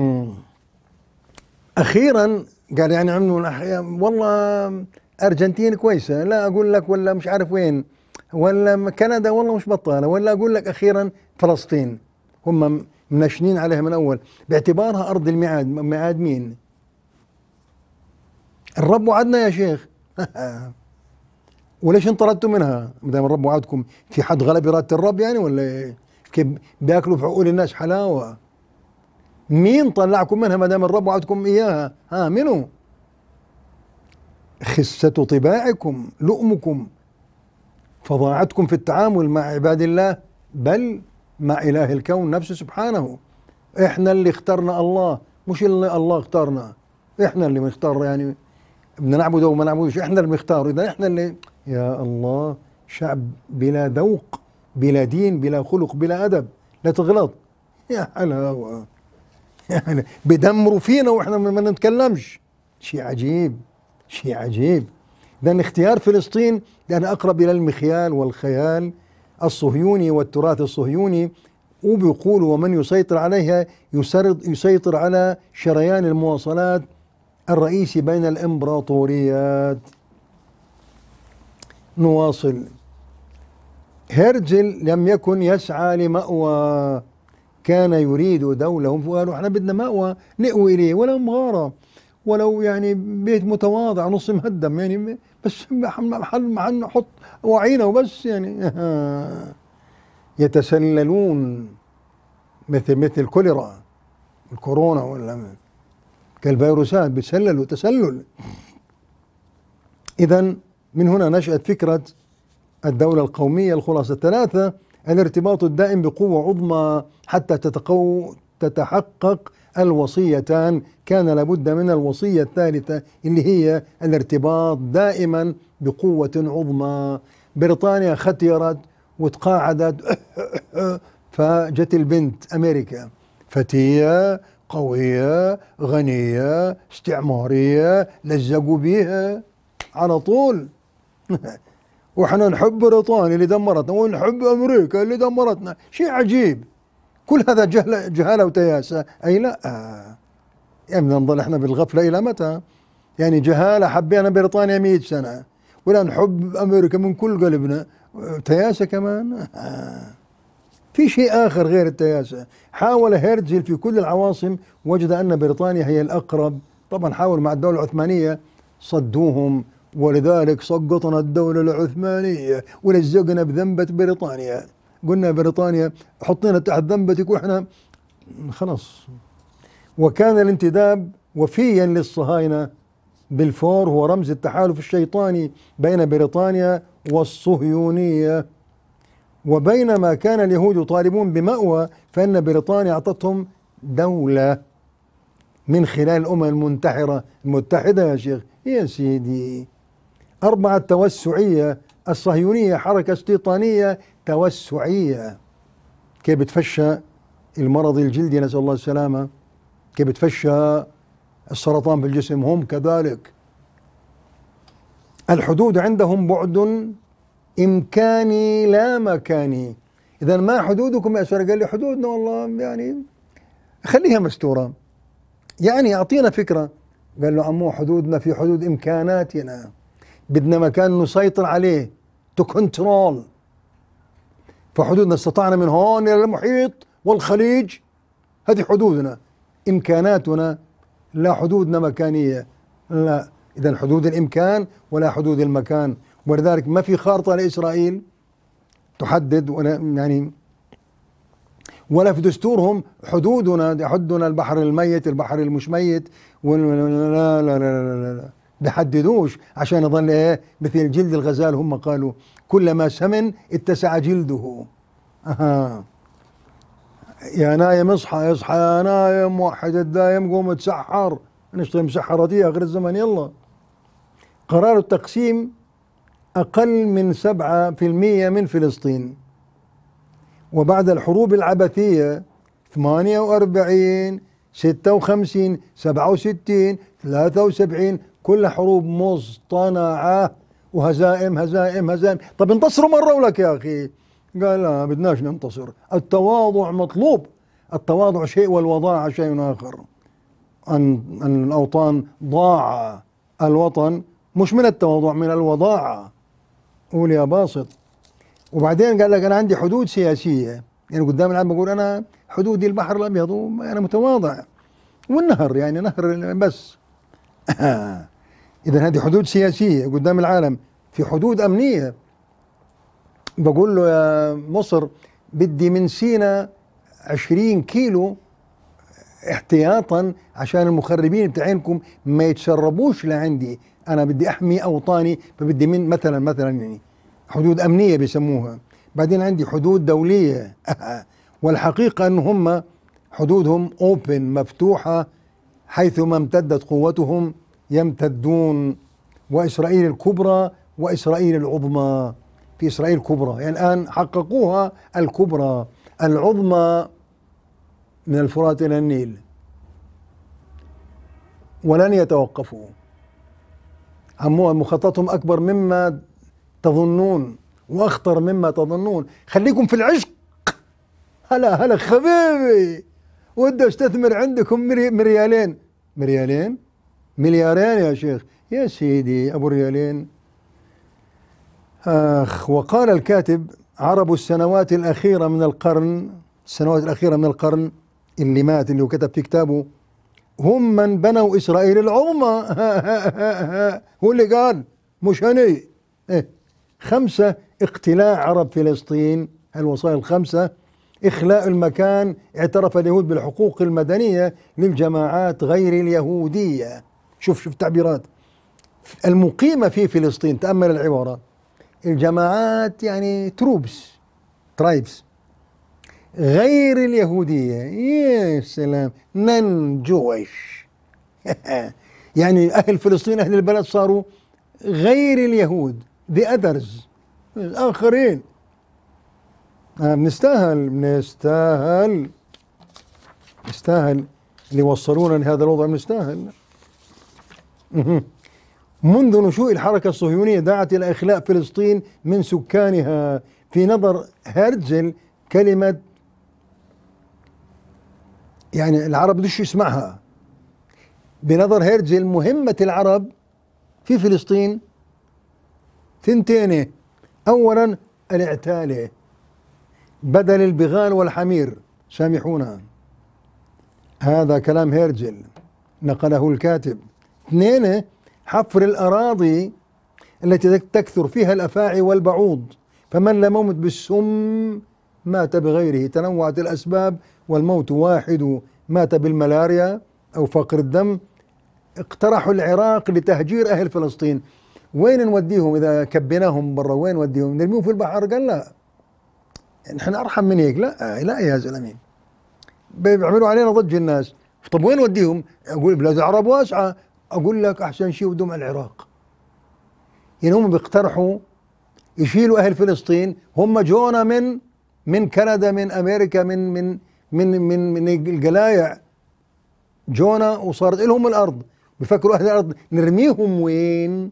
أخيرا قال يعني عمنا أحياء والله أرجنتين كويسة لا أقول لك ولا مش عارف وين ولا كندا والله مش بطالة ولا أقول لك أخيرا فلسطين هم منشنين عليها من أول باعتبارها أرض الميعاد ميعاد مين الرب وعدنا يا شيخ [laughs] وليش انطردتوا منها؟ ما دام الرب وعدكم في حد غلب اراده الرب يعني ولا إيه؟ كيف بياكلوا في عقول الناس حلاوه مين طلعكم منها ما دام الرب وعدكم اياها؟ ها منو؟ خسة طباعكم لؤمكم فظاعتكم في التعامل مع عباد الله بل مع إله الكون نفسه سبحانه احنا اللي اخترنا الله مش اللي الله اختارنا احنا اللي بنختار يعني بدنا نعبده وما نعبدوش احنا اللي بنختاره اذا احنا اللي يا الله شعب بلا ذوق بلا دين بلا خلق بلا ادب لا تغلط [laughs] يا حلاوه [laughs] يعني بدمروا فينا واحنا ما نتكلمش شيء عجيب شيء عجيب لأن اختيار فلسطين لأن أقرب إلى المخيال والخيال الصهيوني والتراث الصهيوني وبيقولوا ومن يسيطر عليها يسيطر على شريان المواصلات الرئيسي بين الإمبراطوريات نواصل هيرجل لم يكن يسعى لمأوى كان يريد دولة فقالوا احنا بدنا مأوى نأوي إليه ولا مغارة ولو يعني بيت متواضع نص مهدم يعني بس محل محل نحط وعينا وبس يعني [laughs] يتسللون مثل مثل الكوليرا الكورونا ولا كالفيروسات بتسلل وتسلل إذا من هنا نشأت فكرة الدولة القومية الخلاصة الثلاثة الارتباط الدائم بقوة عظمى حتى تتقو تتحقق الوصيتان كان لابد من الوصية الثالثة اللي هي الارتباط دائما بقوة عظمى بريطانيا ختيرت وتقاعدت [coughs] فجت البنت أمريكا فتية قوية غنية استعمارية لزقوا بيها على طول [laughs] واحنا نحب بريطانيا اللي دمرتنا ونحب امريكا اللي دمرتنا شيء عجيب كل هذا جهل جهاله وتياسه اي لا يعني نظل احنا بالغفله الى متى؟ يعني جهاله حبينا بريطانيا 100 سنه ولا نحب امريكا من كل قلبنا تياسه كمان [laughs] في شيء آخر غير التياسع حاول هيرتزل في كل العواصم وجد أن بريطانيا هي الأقرب طبعا حاول مع الدولة العثمانية صدوهم ولذلك سقطنا الدولة العثمانية ولزقنا بذنبة بريطانيا قلنا بريطانيا حطينا تحت ذنبتك واحنا خلاص وكان الانتداب وفيا للصهاينة بالفور هو رمز التحالف الشيطاني بين بريطانيا والصهيونيه وبينما كان اليهود يطالبون بمأوى فإن بريطانيا أعطتهم دولة من خلال الأمم المنتحرة المتحدة يا شيخ يا سيدي أربعة توسعية الصهيونية حركة استيطانية توسعية كيف بتفشى المرض الجلدي نسأل الله السلامة كيف بتفشى السرطان في الجسم هم كذلك الحدود عندهم بعد إمكاني لا مكاني إذا ما حدودكم يا سورة قال لي حدودنا والله يعني خليها مستورة يعني أعطينا فكرة قال له عمو حدودنا في حدود إمكاناتنا بدنا مكان نسيطر عليه تو كنترول فحدودنا استطعنا من هون إلى المحيط والخليج هذه حدودنا إمكاناتنا لا حدودنا مكانية لا إذا حدود الإمكان ولا حدود المكان ولذلك ما في خارطة لإسرائيل تحدد يعني ولا في دستورهم حدودنا يحدنا البحر الميت البحر المش ميت لا لا لا لا لا بحددوش عشان يظل ايه مثل جلد الغزال هم قالوا كلما سمن اتسع جلده أها يا نايم اصحى اصحى يا نايم وحد الدايم قوم تسحر نشتري مسحرة اخر الزمن يلا قرار التقسيم أقل من 7% من فلسطين وبعد الحروب العبثية 48 56 67 73 كلها حروب مصطنعة وهزائم هزائم هزائم طب انتصروا مرة ولك يا أخي قال لا بدناش ننتصر التواضع مطلوب التواضع شيء والوضاعة شيء آخر أن, أن الأوطان ضاع الوطن مش من التواضع من الوضاعة قول يا باسط وبعدين قال لك انا عندي حدود سياسيه يعني قدام العالم بقول انا حدودي البحر الابيض وانا متواضع والنهر يعني نهر بس [laughs] اذا هذه حدود سياسيه قدام العالم في حدود امنيه بقول له يا مصر بدي من سينا 20 كيلو احتياطا عشان المخربين بتاعينكم ما يتسربوش لعندي انا بدي احمي اوطاني فبدي من مثلا مثلا يعني حدود امنيه بسموها بعدين عندي حدود دوليه [laughs] والحقيقه ان هم حدودهم اوبن مفتوحه حيثما امتدت قوتهم يمتدون واسرائيل الكبرى واسرائيل العظمى في اسرائيل الكبرى يعني الان حققوها الكبرى العظمى من الفرات الى النيل ولن يتوقفوا هم مخططهم أكبر مما تظنون وأخطر مما تظنون خليكم في العشق هلا هلا حبيبي ودي استثمر عندكم مريالين مريالين مليارين يا شيخ يا سيدي أبو ريالين آخ وقال الكاتب عرب السنوات الأخيرة من القرن السنوات الأخيرة من القرن اللي مات اللي هو كتب في كتابه هم من بنوا إسرائيل العظمى [laughs] هو اللي قال مش أنا إيه؟ خمسة اقتلاع عرب فلسطين الوصايا الخمسة إخلاء المكان اعترف اليهود بالحقوق المدنية للجماعات غير اليهودية شوف شوف تعبيرات المقيمة في فلسطين تأمل العبارة الجماعات يعني تروبس ترايبس غير اليهودية يا سلام نن جويش [laughs] يعني أهل فلسطين أهل البلد صاروا غير اليهود ذي أذرز الآخرين آه، بنستاهل بنستاهل نستاهل اللي وصلونا لهذا الوضع بنستاهل منذ نشوء الحركة الصهيونية دعت إلى إخلاء فلسطين من سكانها في نظر هرتزل كلمة يعني العرب ليش يسمعها بنظر هيرتزل مهمة العرب في فلسطين ثنتين أولا الاعتالة بدل البغال والحمير سامحونا هذا كلام هيرجل نقله الكاتب اثنين حفر الأراضي التي تكثر فيها الأفاعي والبعوض فمن لم يمت بالسم مات بغيره تنوعت الأسباب والموت واحد مات بالملاريا أو فقر الدم اقترحوا العراق لتهجير أهل فلسطين وين نوديهم إذا كبيناهم برا وين نوديهم نرميهم في البحر قال لا نحن أرحم من هيك لا لا يا زلمة بيعملوا علينا ضج الناس طب وين نوديهم أقول بلاد العرب واسعة أقول لك أحسن شيء على العراق يعني هم بيقترحوا يشيلوا أهل فلسطين هم جونا من من كندا من أمريكا من من من من من الجلايع جونا وصارت لهم الارض بيفكروا اهل الارض نرميهم وين؟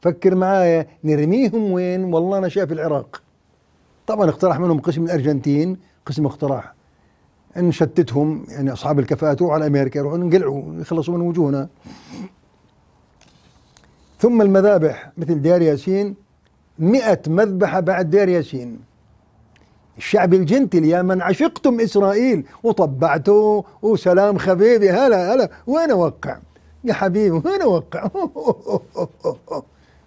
فكر معايا نرميهم وين؟ والله انا شايف العراق طبعا اقترح منهم قسم الارجنتين قسم اقتراح نشتتهم يعني اصحاب الكفاءات روحوا على امريكا يروحوا انقلعوا يخلصوا من وجوهنا ثم المذابح مثل دير ياسين مئة مذبحة بعد دير ياسين الشعب الجنتل يا من عشقتم إسرائيل وطبعتوا وسلام خبيبي هلا هلا وين أوقع يا حبيبي وين أوقع [laughs]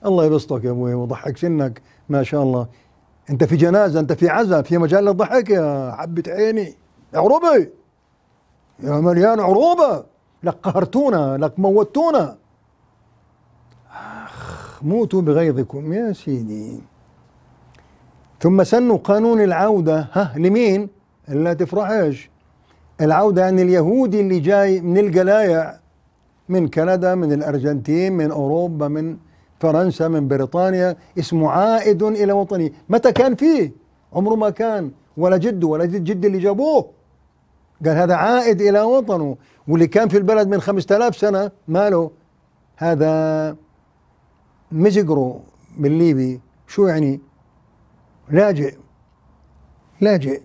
الله يبسطك يا أبوي وضحك سنك ما شاء الله أنت في جنازة أنت في عزاء في مجال للضحك يا حبة عيني عروبي يا مليان عروبة لك قهرتونا لك موتونا آخ موتوا بغيظكم يا سيدي ثم سنوا قانون العودة ها لمين؟ لا تفرحش العودة يعني اليهودي اللي جاي من القلايع من كندا من الأرجنتين من أوروبا من فرنسا من بريطانيا اسمه عائد إلى وطنه متى كان فيه؟ عمره ما كان ولا جده ولا جد جد اللي جابوه قال هذا عائد إلى وطنه واللي كان في البلد من 5000 سنة ماله هذا مزقرو من ليبي شو يعني لاجئ لاجئ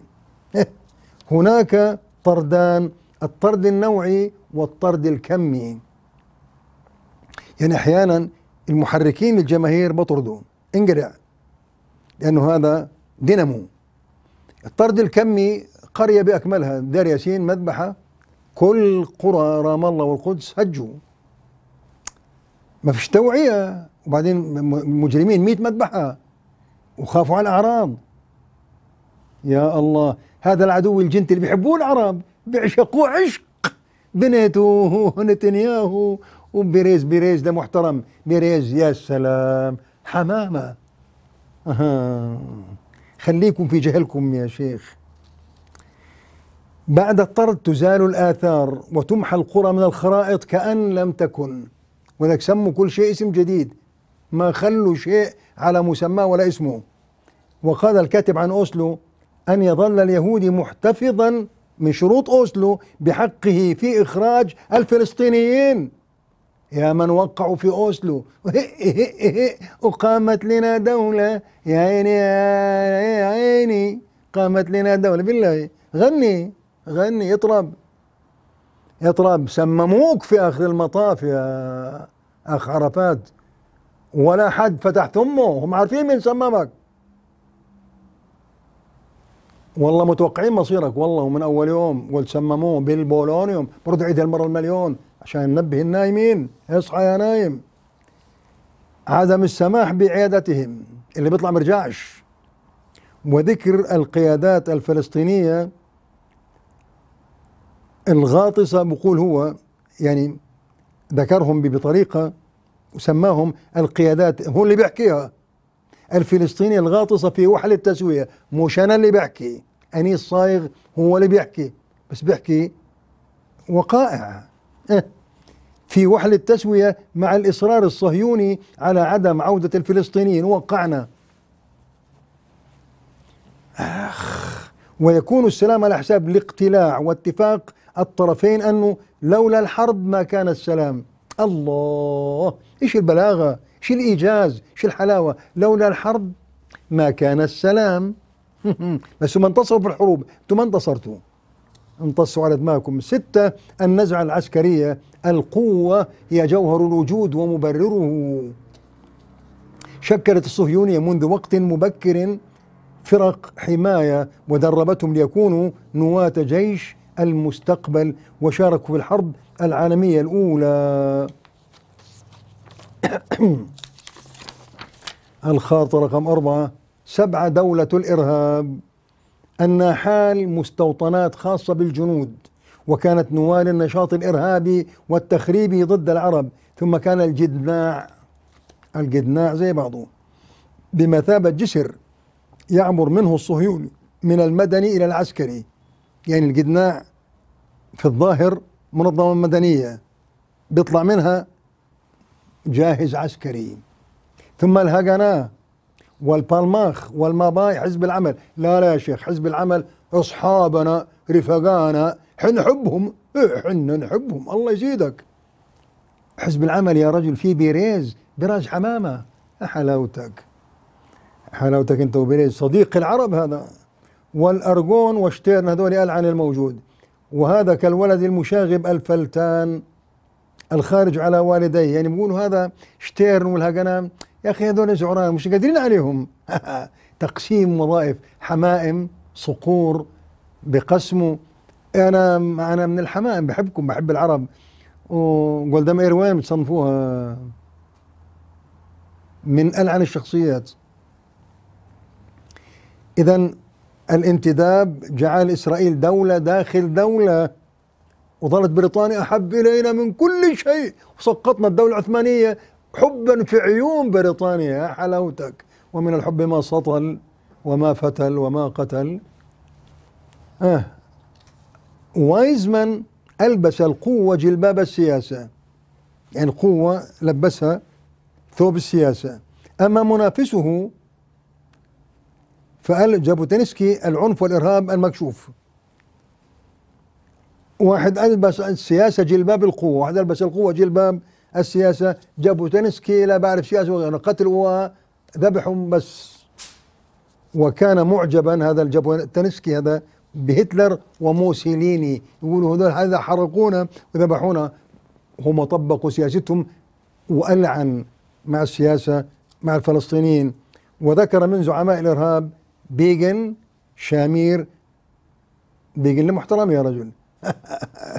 [laughs] هناك طردان الطرد النوعي والطرد الكمي يعني احيانا المحركين للجماهير بطردوا انقلع لانه هذا دينامو الطرد الكمي قريه باكملها دار ياسين مذبحه كل قرى رام الله والقدس هجوا ما فيش توعيه وبعدين مجرمين 100 مذبحه وخافوا على الأعراب يا الله هذا العدو الجنت اللي بيحبوه العرب بيعشقوه عشق بنيته ونتنياهو وبريز بريز ده محترم بريز يا سلام حمامة أها خليكم في جهلكم يا شيخ بعد الطرد تزال الآثار وتمحى القرى من الخرائط كأن لم تكن ولك سموا كل شيء اسم جديد ما خلوا شيء على مسماه ولا اسمه وقال الكاتب عن أوسلو أن يظل اليهودي محتفظا من شروط أوسلو بحقه في إخراج الفلسطينيين يا من وقعوا في أوسلو [laughs] أقامت لنا دولة يا عيني يا عيني قامت لنا دولة بالله غني غني اطرب اطرب سمموك في آخر المطاف يا أخ عرفات ولا حد فتحت امه هم عارفين مين سممك والله متوقعين مصيرك والله ومن اول يوم قلت سمموه بالبولونيوم برد عيد المره المليون عشان ننبه النايمين اصحى يا نايم عدم السماح بعيادتهم اللي بيطلع مرجعش وذكر القيادات الفلسطينية الغاطسة بقول هو يعني ذكرهم بطريقة وسماهم القيادات هو اللي بيحكيها الفلسطيني الغاطسة في وحل التسوية مش أنا اللي بحكي أنيس صايغ هو اللي بيحكي بس بيحكي وقائع إيه. في وحل التسوية مع الإصرار الصهيوني على عدم عودة الفلسطينيين وقعنا أخ ويكون السلام على حساب الاقتلاع واتفاق الطرفين أنه لولا الحرب ما كان السلام الله ايش البلاغه ايش الايجاز ايش الحلاوه لولا الحرب ما كان السلام [laughs] بس هم انتصروا في الحروب انتم ما انتصرتوا امتصوا على دماغكم ستة النزعة العسكرية القوة هي جوهر الوجود ومبرره شكلت الصهيونية منذ وقت مبكر فرق حماية ودربتهم ليكونوا نواة جيش المستقبل وشاركوا في الحرب العالمية الأولى [clears throat] الخارطة رقم أربعة سبعة دولة الإرهاب الناحال مستوطنات خاصة بالجنود وكانت نوال النشاط الإرهابي والتخريبي ضد العرب ثم كان الجدناع الجدناع زي بعضه بمثابة جسر يعبر منه الصهيوني من المدني إلى العسكري يعني لقينا في الظاهر منظمة مدنية بيطلع منها جاهز عسكري ثم الهجنة والبالماخ والماباي حزب العمل لا لا يا شيخ حزب العمل أصحابنا رفقانا حنا نحبهم إيه، حنا نحبهم الله يزيدك حزب العمل يا رجل في بيريز بيراز حمامة حلاوتك حلاوتك انت وبيريز صديق العرب هذا والأرجون وشتيرن هذول العن الموجود وهذا كالولد المشاغب الفلتان الخارج على والديه يعني بيقولوا هذا شتيرن والهجنة يا أخي هذول زعران مش قادرين عليهم [laughs] تقسيم وظائف حمائم صقور بقسمه أنا أنا من الحمائم بحبكم بحب العرب وجولدام وين بتصنفوها من ألعن الشخصيات إذا الانتداب جعل إسرائيل دولة داخل دولة وظلت بريطانيا أحب إلينا من كل شيء وسقطنا الدولة العثمانية حبا في عيون بريطانيا يا حلاوتك ومن الحب ما سطل وما فتل وما قتل آه. وايزمان ألبس القوة جلباب السياسة يعني القوة لبسها ثوب السياسة أما منافسه فقال جابوتينسكي العنف والإرهاب المكشوف واحد ألبس السياسة جلباب القوة واحد ألبس القوة جلباب السياسة جابوتينسكي لا بعرف سياسة وغيره قتل وذبحهم بس وكان معجبا هذا الجابوتينسكي هذا بهتلر وموسوليني يقولوا هذول هذا حرقونا وذبحونا هم طبقوا سياستهم وألعن مع السياسة مع الفلسطينيين وذكر من زعماء الإرهاب بيجن شامير بيجن محترم يا رجل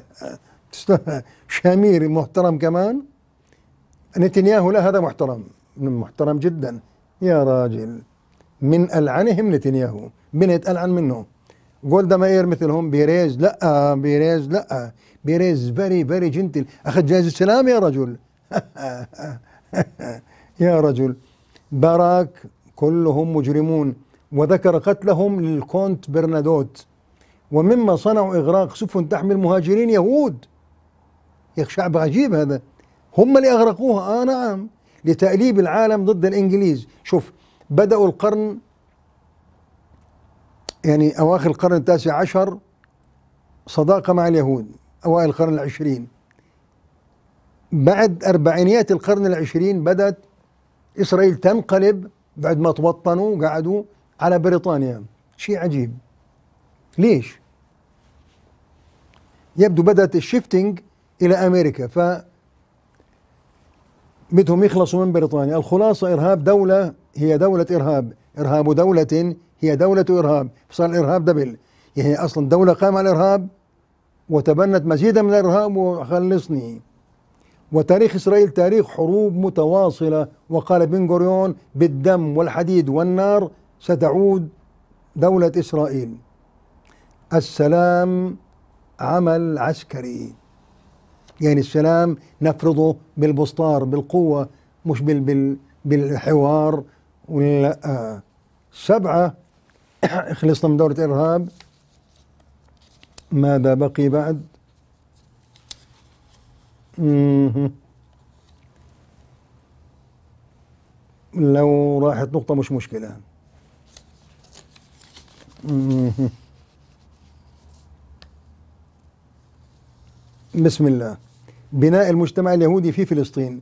[laughs] شامير محترم كمان نتنياهو لا هذا محترم محترم جدا يا راجل من ألعنهم نتنياهو من يتألعن منه جولدا ماير مثلهم بيريز لا بيريز لا بيريز فيري فيري جنتل أخذ جائزة سلام يا رجل [laughs] يا رجل باراك كلهم مجرمون وذكر قتلهم للكونت برنادوت ومما صنعوا إغراق سفن تحمل مهاجرين يهود يا شعب عجيب هذا هم اللي أغرقوها آه نعم لتأليب العالم ضد الإنجليز شوف بدأوا القرن يعني أواخر القرن التاسع عشر صداقة مع اليهود أوائل القرن العشرين بعد أربعينيات القرن العشرين بدأت إسرائيل تنقلب بعد ما توطنوا قعدوا على بريطانيا شيء عجيب ليش؟ يبدو بدأت الشيفتنج إلى أمريكا ف بدهم يخلصوا من بريطانيا الخلاصة إرهاب دولة هي دولة إرهاب إرهاب دولة هي دولة إرهاب صار الإرهاب دبل يعني أصلا دولة قام على الإرهاب وتبنت مزيدا من الإرهاب وخلصني وتاريخ إسرائيل تاريخ حروب متواصلة وقال بن غوريون بالدم والحديد والنار ستعود دولة إسرائيل السلام عمل عسكري يعني السلام نفرضه بالبسطار بالقوة مش بال بال بالحوار ولا آه. سبعة [coughs] خلصنا من دورة إرهاب ماذا بقي بعد لو راحت نقطة مش مشكلة [laughs] بسم الله بناء المجتمع اليهودي في فلسطين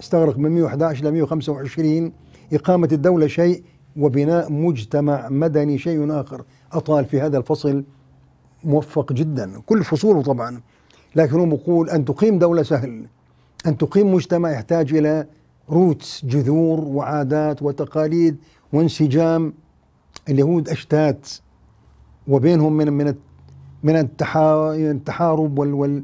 استغرق من 111 إلى 125 إقامة الدولة شيء وبناء مجتمع مدني شيء آخر أطال في هذا الفصل موفق جدا كل فصوله طبعا لكن هو يقول أن تقيم دولة سهل أن تقيم مجتمع يحتاج إلى روتس جذور وعادات وتقاليد وانسجام اليهود أشتات وبينهم من من من التحارب وال وال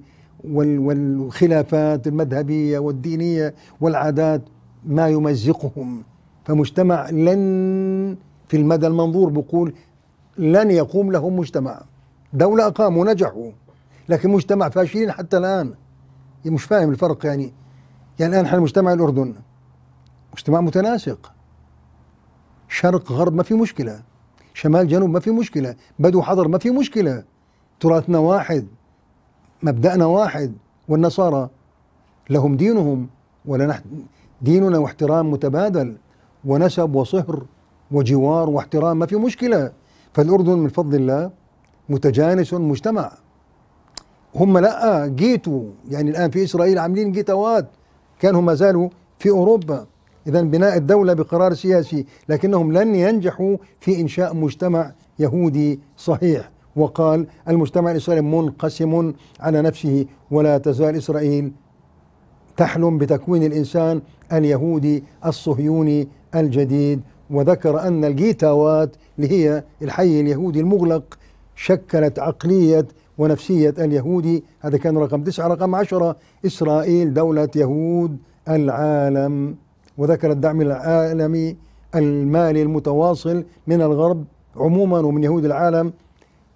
وال والخلافات المذهبية والدينية والعادات ما يمزقهم فمجتمع لن في المدى المنظور بقول لن يقوم لهم مجتمع دولة أقاموا نجحوا لكن مجتمع فاشلين حتى الآن مش فاهم الفرق يعني يعني الآن احنا مجتمع الأردن مجتمع متناسق شرق غرب ما في مشكلة شمال جنوب ما في مشكلة بدو حضر ما في مشكلة تراثنا واحد مبدأنا واحد والنصارى لهم دينهم ولا ديننا واحترام متبادل ونسب وصهر وجوار واحترام ما في مشكلة فالأردن من فضل الله متجانس مجتمع هم لا آه، جيتوا يعني الآن في إسرائيل عاملين جيتوات كانوا ما زالوا في أوروبا إذا بناء الدولة بقرار سياسي لكنهم لن ينجحوا في إنشاء مجتمع يهودي صحيح وقال المجتمع الإسرائيلي منقسم على نفسه ولا تزال إسرائيل تحلم بتكوين الإنسان اليهودي الصهيوني الجديد وذكر أن الجيتاوات اللي هي الحي اليهودي المغلق شكلت عقلية ونفسية اليهودي هذا كان رقم تسعة رقم عشرة إسرائيل دولة يهود العالم وذكر الدعم العالمي المالي المتواصل من الغرب عموما ومن يهود العالم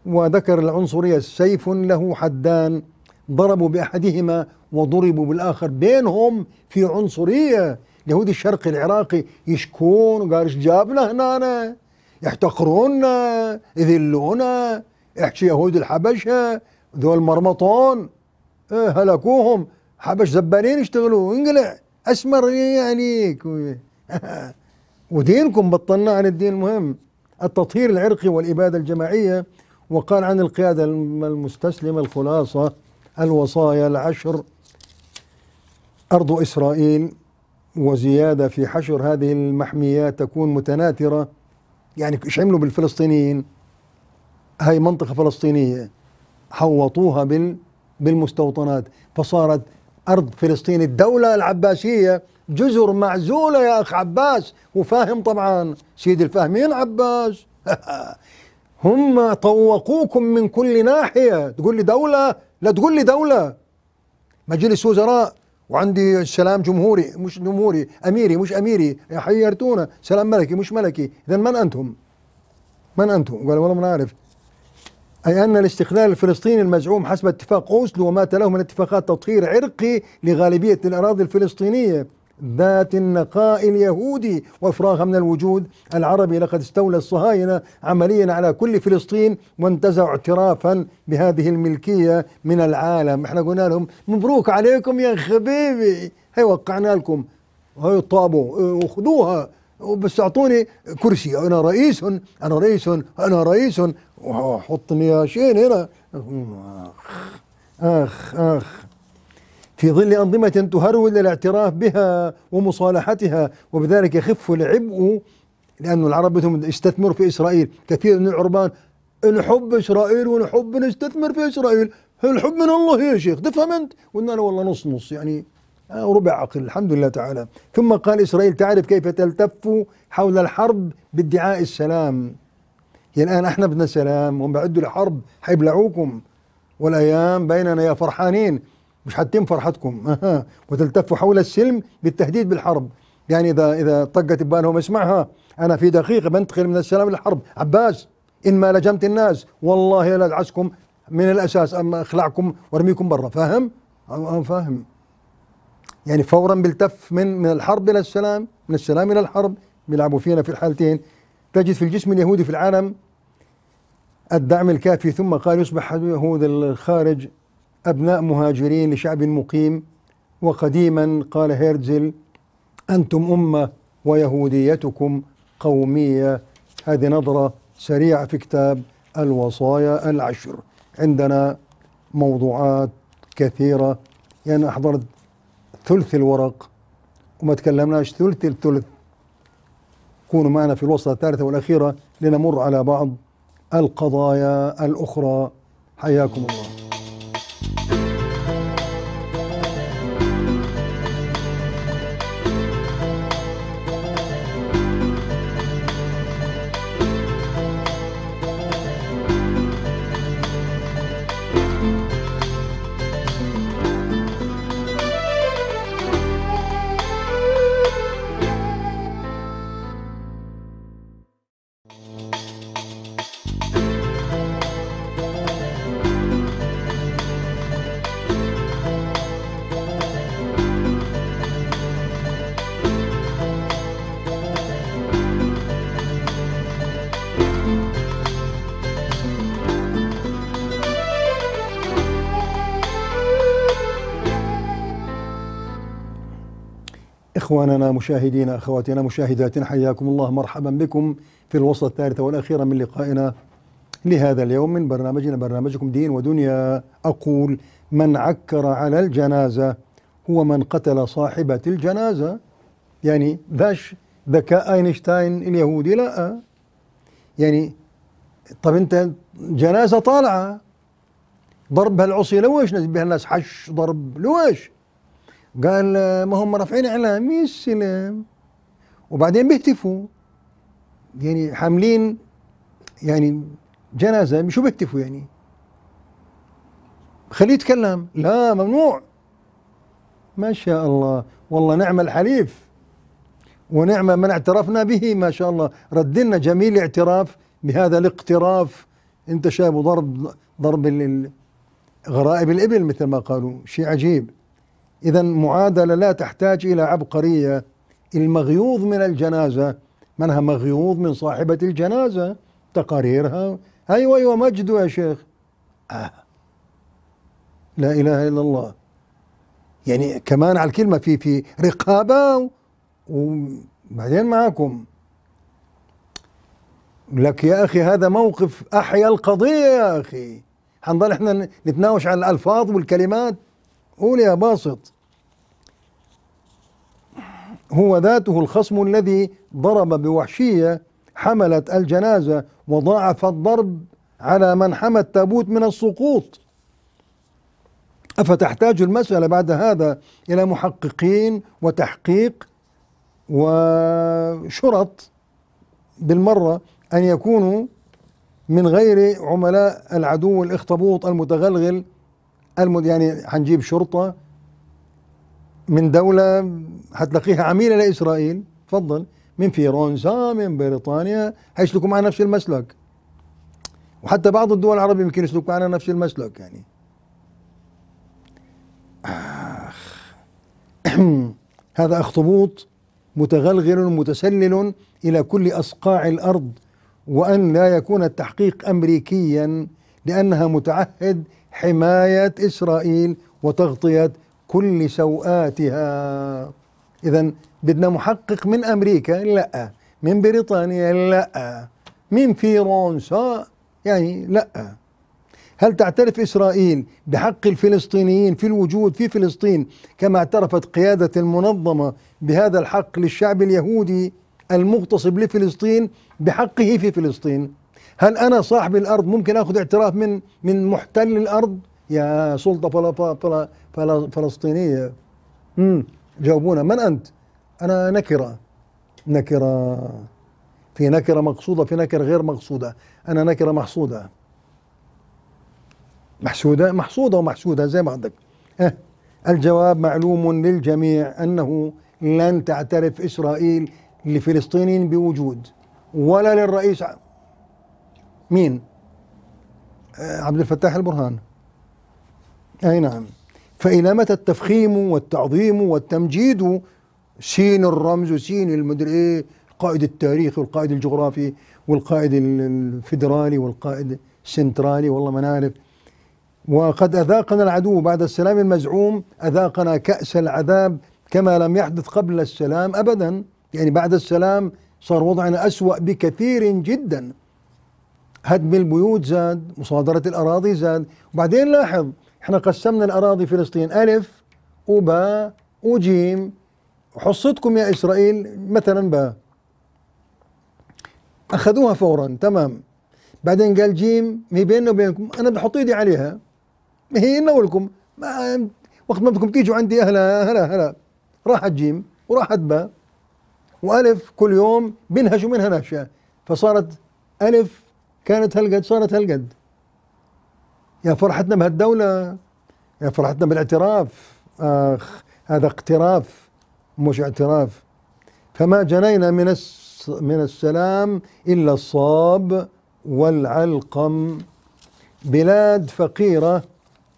وذكر العنصرية سيف له حدان ضربوا بأحدهما وضربوا بالآخر بينهم في عنصرية يهود الشرقي العراقي يشكون وقال ايش جابنا هنا يحتقرونا يذلونا احكي يهود الحبشة ذول مرمطون إيه، هلكوهم حبش زبالين يشتغلوا انقلع أشمر عليك [laughs] ودينكم بطلنا عن الدين المهم التطهير العرقي والإبادة الجماعية وقال عن القيادة المستسلمة الخلاصة الوصايا العشر أرض إسرائيل وزيادة في حشر هذه المحميات تكون متناثرة يعني ايش عملوا بالفلسطينيين هاي منطقة فلسطينية حوطوها بال بالمستوطنات فصارت أرض فلسطين الدولة العباسية جزر معزولة يا أخ عباس وفاهم طبعا سيد الفاهمين عباس [laughs] هم طوقوكم من كل ناحية تقول لي دولة لا تقول لي دولة مجلس وزراء وعندي سلام جمهوري مش جمهوري أميري مش أميري حيرتونا سلام ملكي مش ملكي إذا من أنتم من أنتم قالوا والله ما نعرف أي أن الاستقلال الفلسطيني المزعوم حسب اتفاق أوسلو وما تلاه من اتفاقات تطهير عرقي لغالبية الأراضي الفلسطينية ذات النقاء اليهودي وافراغها من الوجود العربي لقد استولى الصهاينه عمليا على كل فلسطين وانتزعوا اعترافا بهذه الملكيه من العالم، احنا قلنا لهم مبروك عليكم يا خبيبي هي وقعنا لكم هي طابوا وخذوها بس اعطوني كرسي انا رئيس انا رئيس انا رئيس وحط لي شين هنا اخ اخ في ظل أنظمة تهرول الاعتراف بها ومصالحتها وبذلك يخف العبء لأن العرب بدهم يستثمروا في إسرائيل كثير من العربان نحب إسرائيل ونحب نستثمر في إسرائيل الحب من الله يا شيخ تفهم أنت قلنا له والله نص نص يعني ربع عقل الحمد لله تعالى ثم قال إسرائيل تعرف كيف تلتف حول الحرب بادعاء السلام يعني الآن احنا بدنا سلام وهم بيعدوا لحرب حيبلعوكم والأيام بيننا يا فرحانين مش حتتم فرحتكم وتلتفوا حول السلم بالتهديد بالحرب يعني إذا إذا طقت ببالهم اسمعها أنا في دقيقة بنتقل من السلام للحرب عباس إن ما لجمت الناس والله لا أدعسكم من الأساس أما أخلعكم وارميكم برا فاهم؟ أنا فاهم يعني فورا بيلتف من من الحرب إلى السلام من السلام إلى الحرب بيلعبوا فينا في الحالتين تجد في الجسم اليهودي في العالم الدعم الكافي ثم قال يصبح يهود الخارج أبناء مهاجرين لشعب مقيم وقديما قال هيرتزل أنتم أمة ويهوديتكم قومية هذه نظرة سريعة في كتاب الوصايا العشر عندنا موضوعات كثيرة يعني أحضرت ثلث الورق وما تكلمناش ثلث الثلث كونوا معنا في الوصلة الثالثة والأخيرة لنمر على بعض القضايا الأخرى حياكم الله إخواننا مشاهدينا أخواتنا مشاهداتنا حياكم الله مرحبا بكم في الوصلة الثالثة والأخيرة من لقائنا لهذا اليوم من برنامجنا برنامجكم دين ودنيا أقول من عكر على الجنازة هو من قتل صاحبة الجنازة يعني ذاش ذكاء أينشتاين اليهودي لا يعني طب أنت جنازة طالعة ضرب هالعصي لويش نزل بها الناس حش ضرب لويش قال ما هم رافعين اعلام يا سلام وبعدين بيهتفوا يعني حاملين يعني جنازه شو بيهتفوا يعني خليه يتكلم لا ممنوع ما شاء الله والله نعم الحليف ونعم من اعترفنا به ما شاء الله ردنا جميل اعتراف بهذا الاقتراف انت شايفه ضرب ضرب غرائب الابل مثل ما قالوا شيء عجيب إذا معادلة لا تحتاج إلى عبقرية المغيوظ من الجنازة منها مغيوظ من صاحبة الجنازة تقاريرها أيوة أيوة مجد يا شيخ آه. لا إله إلا الله يعني كمان على الكلمة في في رقابة وبعدين معاكم لك يا أخي هذا موقف أحيا القضية يا أخي حنظل احنا نتناوش على الألفاظ والكلمات قول يا باسط هو ذاته الخصم الذي ضرب بوحشية حملت الجنازة وضاعف الضرب على من حمى التابوت من السقوط أفتحتاج المسألة بعد هذا إلى محققين وتحقيق وشرط بالمرة أن يكونوا من غير عملاء العدو الإخطبوط المتغلغل المد يعني حنجيب شرطة من دولة حتلاقيها عميلة لإسرائيل تفضل من فرنسا من بريطانيا حيسلكوا معنا نفس المسلك وحتى بعض الدول العربية يمكن يسلكوا معنا نفس المسلك يعني آخ. هذا أخطبوط متغلغل متسلل إلى كل أصقاع الأرض وأن لا يكون التحقيق أمريكيا لأنها متعهد حماية إسرائيل وتغطية كل سوآتها إذا بدنا محقق من أمريكا لا من بريطانيا لا من فرنسا يعني لا هل تعترف إسرائيل بحق الفلسطينيين في الوجود في فلسطين كما اعترفت قيادة المنظمة بهذا الحق للشعب اليهودي المغتصب لفلسطين بحقه في فلسطين هل انا صاحب الارض ممكن اخذ اعتراف من من محتل الارض يا سلطه فلا فلا فلا فلسطينيه امم جاوبونا من انت انا نكره نكره في نكره مقصوده في نكره غير مقصوده انا نكره محصوده محسوده محصوده ومحسوده زي ما عندك أه. الجواب معلوم للجميع انه لن تعترف اسرائيل لفلسطين بوجود ولا للرئيس مين آه، عبد الفتاح البرهان اي نعم فإلى متى التفخيم والتعظيم والتمجيد سين الرمز وسين المدري ايه القائد التاريخي والقائد الجغرافي والقائد الفيدرالي والقائد السنترالي والله ما نعرف وقد أذاقنا العدو بعد السلام المزعوم أذاقنا كأس العذاب كما لم يحدث قبل السلام أبدا يعني بعد السلام صار وضعنا أسوأ بكثير جدا هدم البيوت زاد مصادرة الأراضي زاد وبعدين لاحظ احنا قسمنا الأراضي فلسطين ألف وباء وجيم حصتكم يا إسرائيل مثلا باء أخذوها فورا تمام بعدين قال جيم ما بيننا وبينكم أنا بحط إيدي عليها ما هي لنا ولكم ما وقت ما بدكم تيجوا عندي أهلا هلا هلا راحت جيم وراحت باء وألف كل يوم بينهشوا منها نهشة فصارت ألف كانت هالقد صارت هالقد يا فرحتنا بهالدولة يا فرحتنا بالاعتراف آخ هذا اقتراف مش اعتراف فما جنينا من من السلام إلا الصاب والعلقم بلاد فقيرة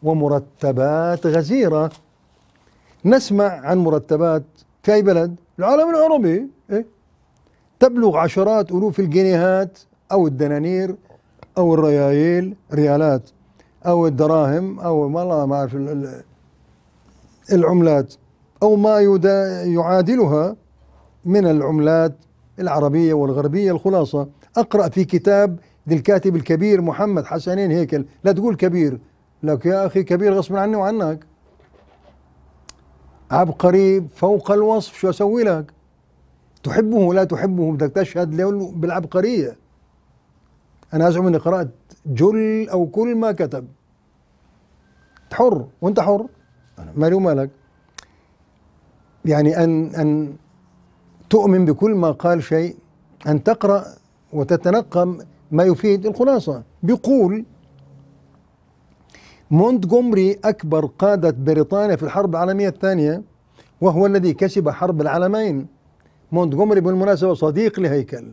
ومرتبات غزيرة نسمع عن مرتبات في أي بلد العالم العربي إيه؟ تبلغ عشرات ألوف الجنيهات او الدنانير او الريايل ريالات او الدراهم او والله ما اعرف العملات او ما يعادلها من العملات العربيه والغربيه الخلاصه اقرا في كتاب للكاتب الكبير محمد حسنين هيكل لا تقول كبير لك يا اخي كبير غصب عني وعنك عبقري فوق الوصف شو اسوي لك تحبه ولا تحبه بدك تشهد له بالعبقريه انا ازعم اني قرات جل او كل ما كتب حر وانت حر مالي ومالك يعني ان ان تؤمن بكل ما قال شيء ان تقرا وتتنقم ما يفيد الخلاصه بيقول مونتجومري اكبر قاده بريطانيا في الحرب العالميه الثانيه وهو الذي كسب حرب العالمين مونتجومري بالمناسبه صديق لهيكل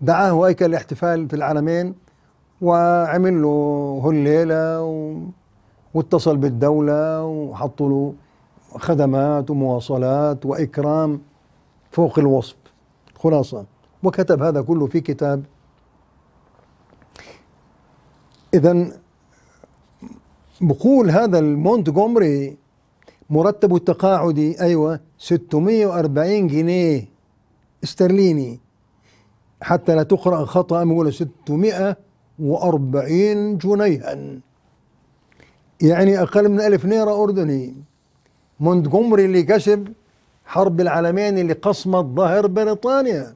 دعاه هيكل الاحتفال في العلمين وعمل له هليلة و... واتصل بالدولة وحطوا له خدمات ومواصلات وإكرام فوق الوصف خلاصة وكتب هذا كله في كتاب إذا بقول هذا المونتجومري مرتبه التقاعدي أيوة 640 جنيه استرليني حتى لا تقرأ خطأ ولا 640 جنيها يعني أقل من ألف ليرة أردني مونتجومري اللي كسب حرب العالمين اللي قصمت ظهر بريطانيا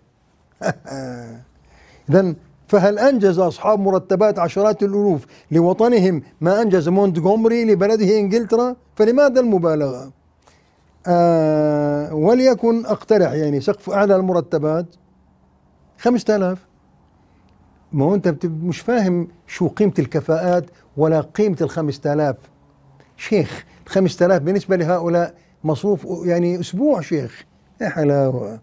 [laughs] إذا فهل أنجز أصحاب مرتبات عشرات الألوف لوطنهم ما أنجز مونتجومري لبلده إنجلترا فلماذا المبالغة؟ آه وليكن أقترح يعني سقف أعلى المرتبات 5000 ما هو انت مش فاهم شو قيمه الكفاءات ولا قيمه ال 5000 شيخ 5000 بالنسبه لهؤلاء مصروف يعني اسبوع شيخ يا حلاوه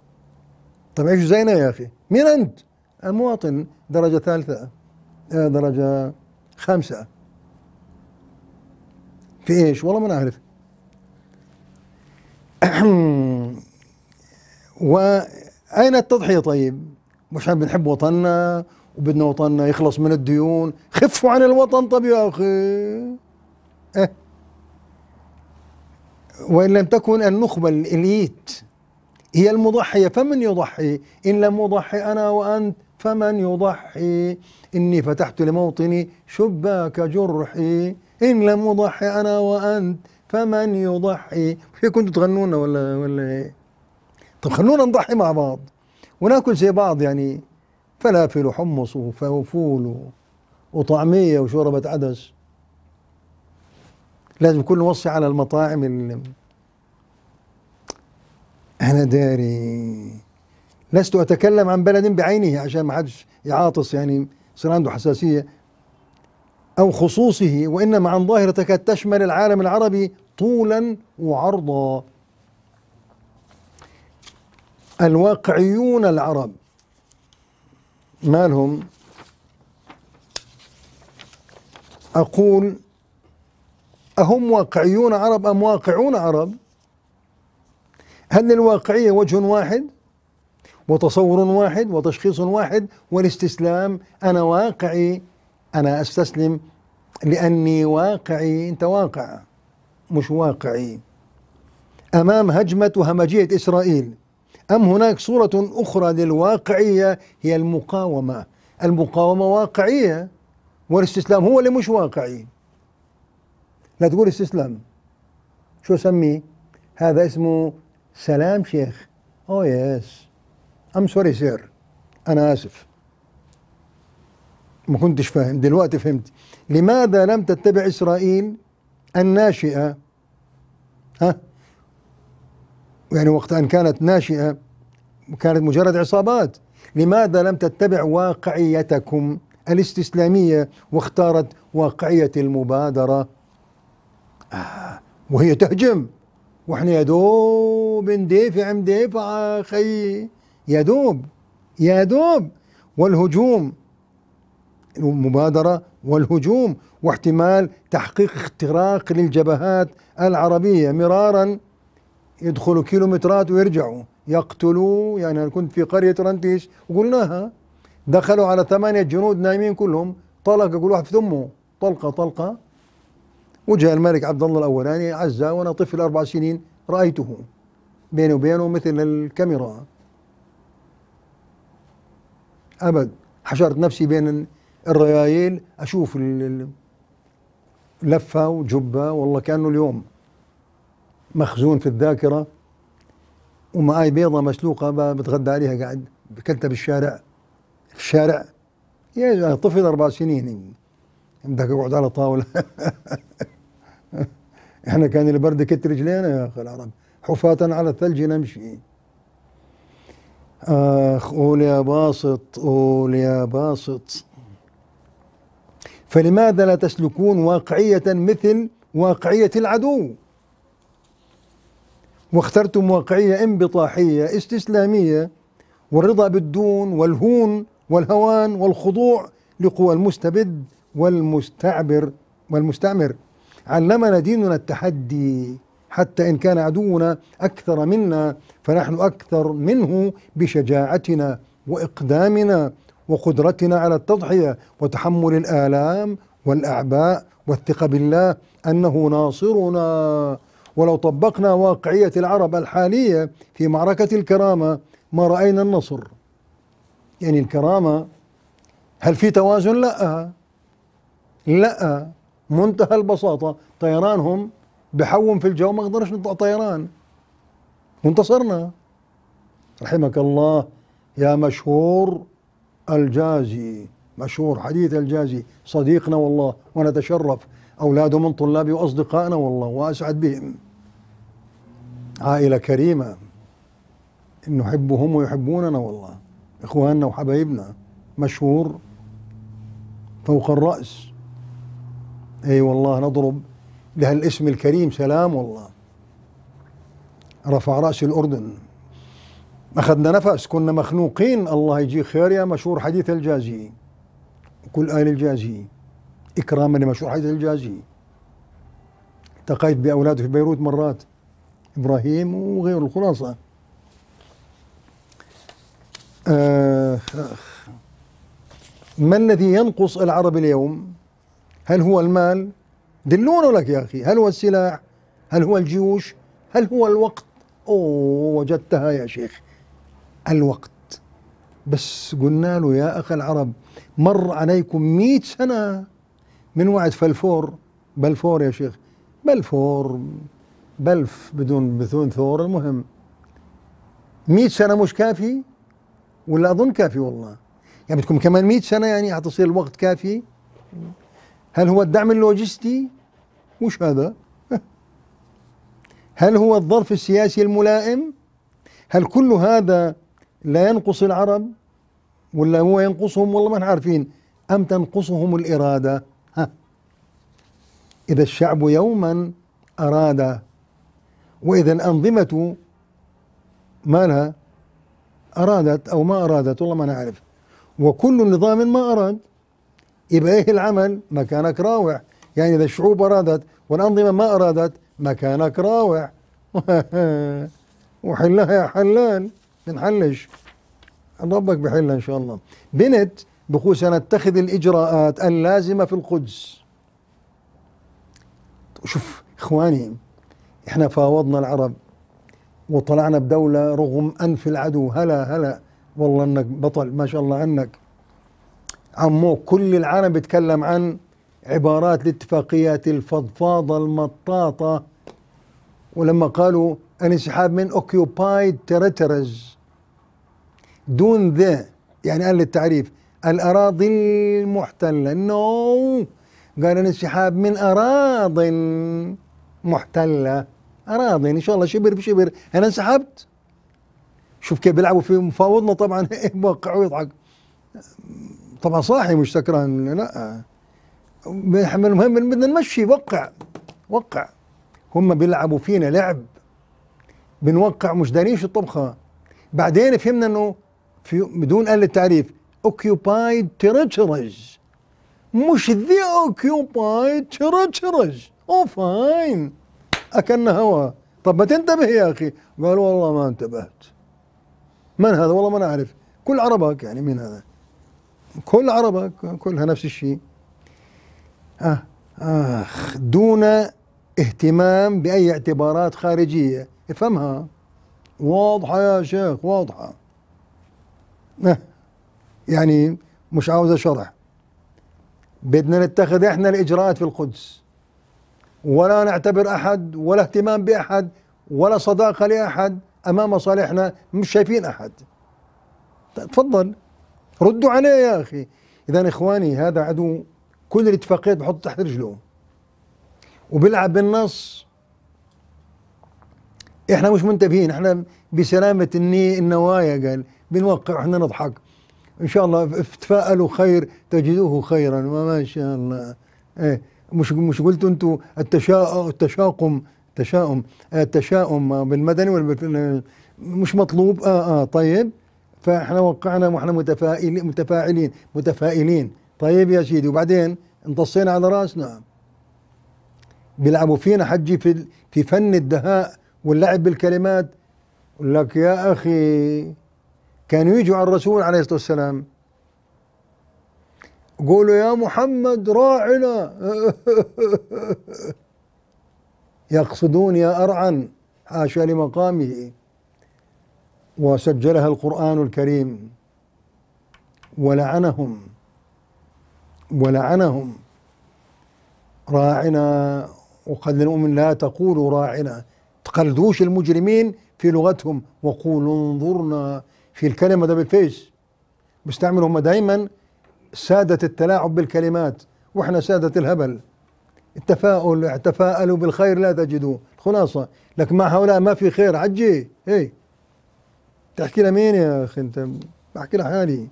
طيب ايش زينا يا اخي مين انت المواطن درجه ثالثه آه، درجه خامسه في ايش والله ما نعرف [clears throat] واين التضحيه طيب مش بنحب وطننا وبدنا وطننا يخلص من الديون خفوا عن الوطن طب يا أخي إيه وإن لم تكن النخبة الإليت هي المضحية فمن يضحي إن لم أضحي أنا وأنت فمن يضحي إني فتحت لموطني شباك جرحي إن لم أضحي أنا وأنت فمن يضحي في كنتوا تغنونا ولا ولا إيه طب خلونا نضحي مع بعض وناكل زي بعض يعني فلافل وحمص وفول وطعمية وشوربة عدس لازم كل نوصي على المطاعم اللي أنا داري لست أتكلم عن بلد بعينه عشان ما حدش يعاطس يعني يصير عنده حساسية أو خصوصه وإنما عن ظاهرة تكاد تشمل العالم العربي طولا وعرضا الواقعيون العرب مالهم أقول أهم واقعيون عرب أم واقعون عرب هل للواقعية وجه واحد وتصور واحد وتشخيص واحد والاستسلام أنا واقعي أنا أستسلم لأني واقعي أنت واقع مش واقعي أمام هجمة وهمجية إسرائيل أم هناك صورة أخرى للواقعية هي المقاومة المقاومة واقعية والاستسلام هو اللي مش واقعي لا تقول استسلام شو سميه هذا اسمه سلام شيخ أو يس أم سوري سير أنا آسف ما كنتش فاهم دلوقتي فهمت لماذا لم تتبع إسرائيل الناشئة ها يعني وقت أن كانت ناشئة كانت مجرد عصابات لماذا لم تتبع واقعيتكم الاستسلامية واختارت واقعية المبادرة آه وهي تهجم واحنا يا دوب ندافع مدافع خي يا دوب يا دوب والهجوم المبادرة والهجوم واحتمال تحقيق اختراق للجبهات العربية مرارا يدخلوا كيلومترات ويرجعوا يقتلوا يعني أنا كنت في قرية رنتيش وقلناها دخلوا على ثمانية جنود نايمين كلهم طلق كل واحد في ثمه طلقة طلقة وجاء الملك عبد الله الأولاني عزة وأنا طفل أربع سنين رأيته بيني وبينه مثل الكاميرا أبد حشرت نفسي بين الريايل أشوف اللفة وجبة والله كأنه اليوم مخزون في الذاكرة ومعاي بيضة مسلوقة بتغدى عليها قاعد بكلتها بالشارع في الشارع يا طفل أربع سنين بدك اقعد على طاولة [laughs] احنا كان البرد كت رجلينا يا أخي العرب حفاة على الثلج نمشي آخ قول يا باسط قول يا باسط فلماذا لا تسلكون واقعية مثل واقعية العدو واخترتم واقعية انبطاحية استسلامية والرضا بالدون والهون والهوان والخضوع لقوى المستبد والمستعبر والمستعمر علمنا ديننا التحدي حتى إن كان عدونا أكثر منا فنحن أكثر منه بشجاعتنا وإقدامنا وقدرتنا على التضحية وتحمل الآلام والأعباء والثقة بالله أنه ناصرنا ولو طبقنا واقعية العرب الحالية في معركة الكرامة ما رأينا النصر يعني الكرامة هل في توازن؟ لا لا منتهى البساطة طيرانهم بحوم في الجو ما قدرش نطلع طيران وانتصرنا رحمك الله يا مشهور الجازي مشهور حديث الجازي صديقنا والله ونتشرف أولاده من طلابي وأصدقائنا والله وأسعد بهم عائلة كريمة نحبهم ويحبوننا والله إخواننا وحبايبنا مشهور فوق الرأس أي أيوة والله نضرب الاسم الكريم سلام والله رفع رأس الأردن أخذنا نفس كنا مخنوقين الله يجي خير يا مشهور حديث الجازي كل آل الجازي إكراما لمشهور حديث الجازي التقيت بأولاده في بيروت مرات إبراهيم وغيره الخلاصة آه ما الذي ينقص العرب اليوم هل هو المال دلونا لك يا أخي هل هو السلاح هل هو الجيوش هل هو الوقت أوه وجدتها يا شيخ الوقت بس قلنا له يا اخي العرب مر عليكم مئة سنة من وعد فلفور بلفور يا شيخ بلفور بلف بدون بدون ثور المهم 100 سنه مش كافي ولا اظن كافي والله يعني بدكم كمان 100 سنه يعني حتصير الوقت كافي هل هو الدعم اللوجستي وش هذا [laughs] هل هو الظرف السياسي الملائم هل كل هذا لا ينقص العرب ولا هو ينقصهم والله ما عارفين أم تنقصهم الإرادة ها إذا الشعب يوما أراد وإذا الأنظمة مالها أرادت أو ما أرادت والله ما نعرف وكل نظام ما أراد يبقى إيه العمل مكانك راوح يعني إذا الشعوب أرادت والأنظمة ما أرادت مكانك راوح [laughs] وحلها يا حلال بنحلش ربك بحلها إن شاء الله بنت بقول نتخذ الإجراءات اللازمة في القدس شوف إخواني احنا فاوضنا العرب وطلعنا بدولة رغم أنف العدو هلا هلا والله أنك بطل ما شاء الله عنك عمو كل العالم بيتكلم عن عبارات الاتفاقيات الفضفاضة المطاطة ولما قالوا انسحاب من اوكيوبايد تيريتوريز دون ذا يعني قال للتعريف الأراضي المحتلة نو no. قال انسحاب من أراضٍ محتله اراضي ان شاء الله شبر بشبر انا انسحبت شوف كيف بيلعبوا في مفاوضنا طبعا [laughs] يوقعوا إيه، يضحك طبعا صاحي مش سكران لا المهم بدنا نمشي وقع وقع هم بيلعبوا فينا لعب بنوقع مش دارين شو الطبخه بعدين فهمنا انه في بدون قال التعريف اوكيوبايد تيريتوريز مش ذي اوكيوبايد تيريتوريز او فاين اكلنا هواء طب ما تنتبه يا أخي قال والله ما انتبهت من هذا والله ما أعرف كل عربك يعني مين هذا كل عربك كلها نفس الشيء آه آخ دون اهتمام بأي اعتبارات خارجية افهمها واضحة يا شيخ واضحة آه. يعني مش عاوزة شرح بدنا نتخذ احنا الإجراءات في القدس ولا نعتبر احد ولا اهتمام باحد ولا صداقه لاحد امام مصالحنا مش شايفين احد تفضل ردوا عليه يا اخي اذا اخواني هذا عدو كل الاتفاقيات بحط تحت رجله وبيلعب بالنص احنا مش منتبهين احنا بسلامه النية النوايا قال بنوقع احنا نضحك ان شاء الله تفاءلوا خير تجدوه خيرا وما شاء الله ايه مش مش قلتوا انتوا التشاؤم التشاقم تشاؤم التشاؤم بالمدني مش مطلوب اه اه طيب فاحنا وقعنا واحنا متفائلين متفاعلين متفائلين طيب يا سيدي وبعدين امتصينا على راسنا بيلعبوا فينا حجي في في فن الدهاء واللعب بالكلمات يقول لك يا اخي كانوا يجوا على الرسول عليه الصلاه والسلام قولوا يا محمد راعنا [laughs] يقصدون يا أرعن حاشا لمقامه وسجلها القرآن الكريم ولعنهم ولعنهم راعنا وقد المؤمن لا تقولوا راعنا تقلدوش المجرمين في لغتهم وقولوا انظرنا في الكلمة ده بالفيس بيستعملوا هم دايما سادة التلاعب بالكلمات واحنا سادة الهبل التفاؤل تفاءلوا بالخير لا تجدوه الخلاصة لك مع هؤلاء ما في خير عجي هي تحكي لمين يا أخي أنت بحكي لحالي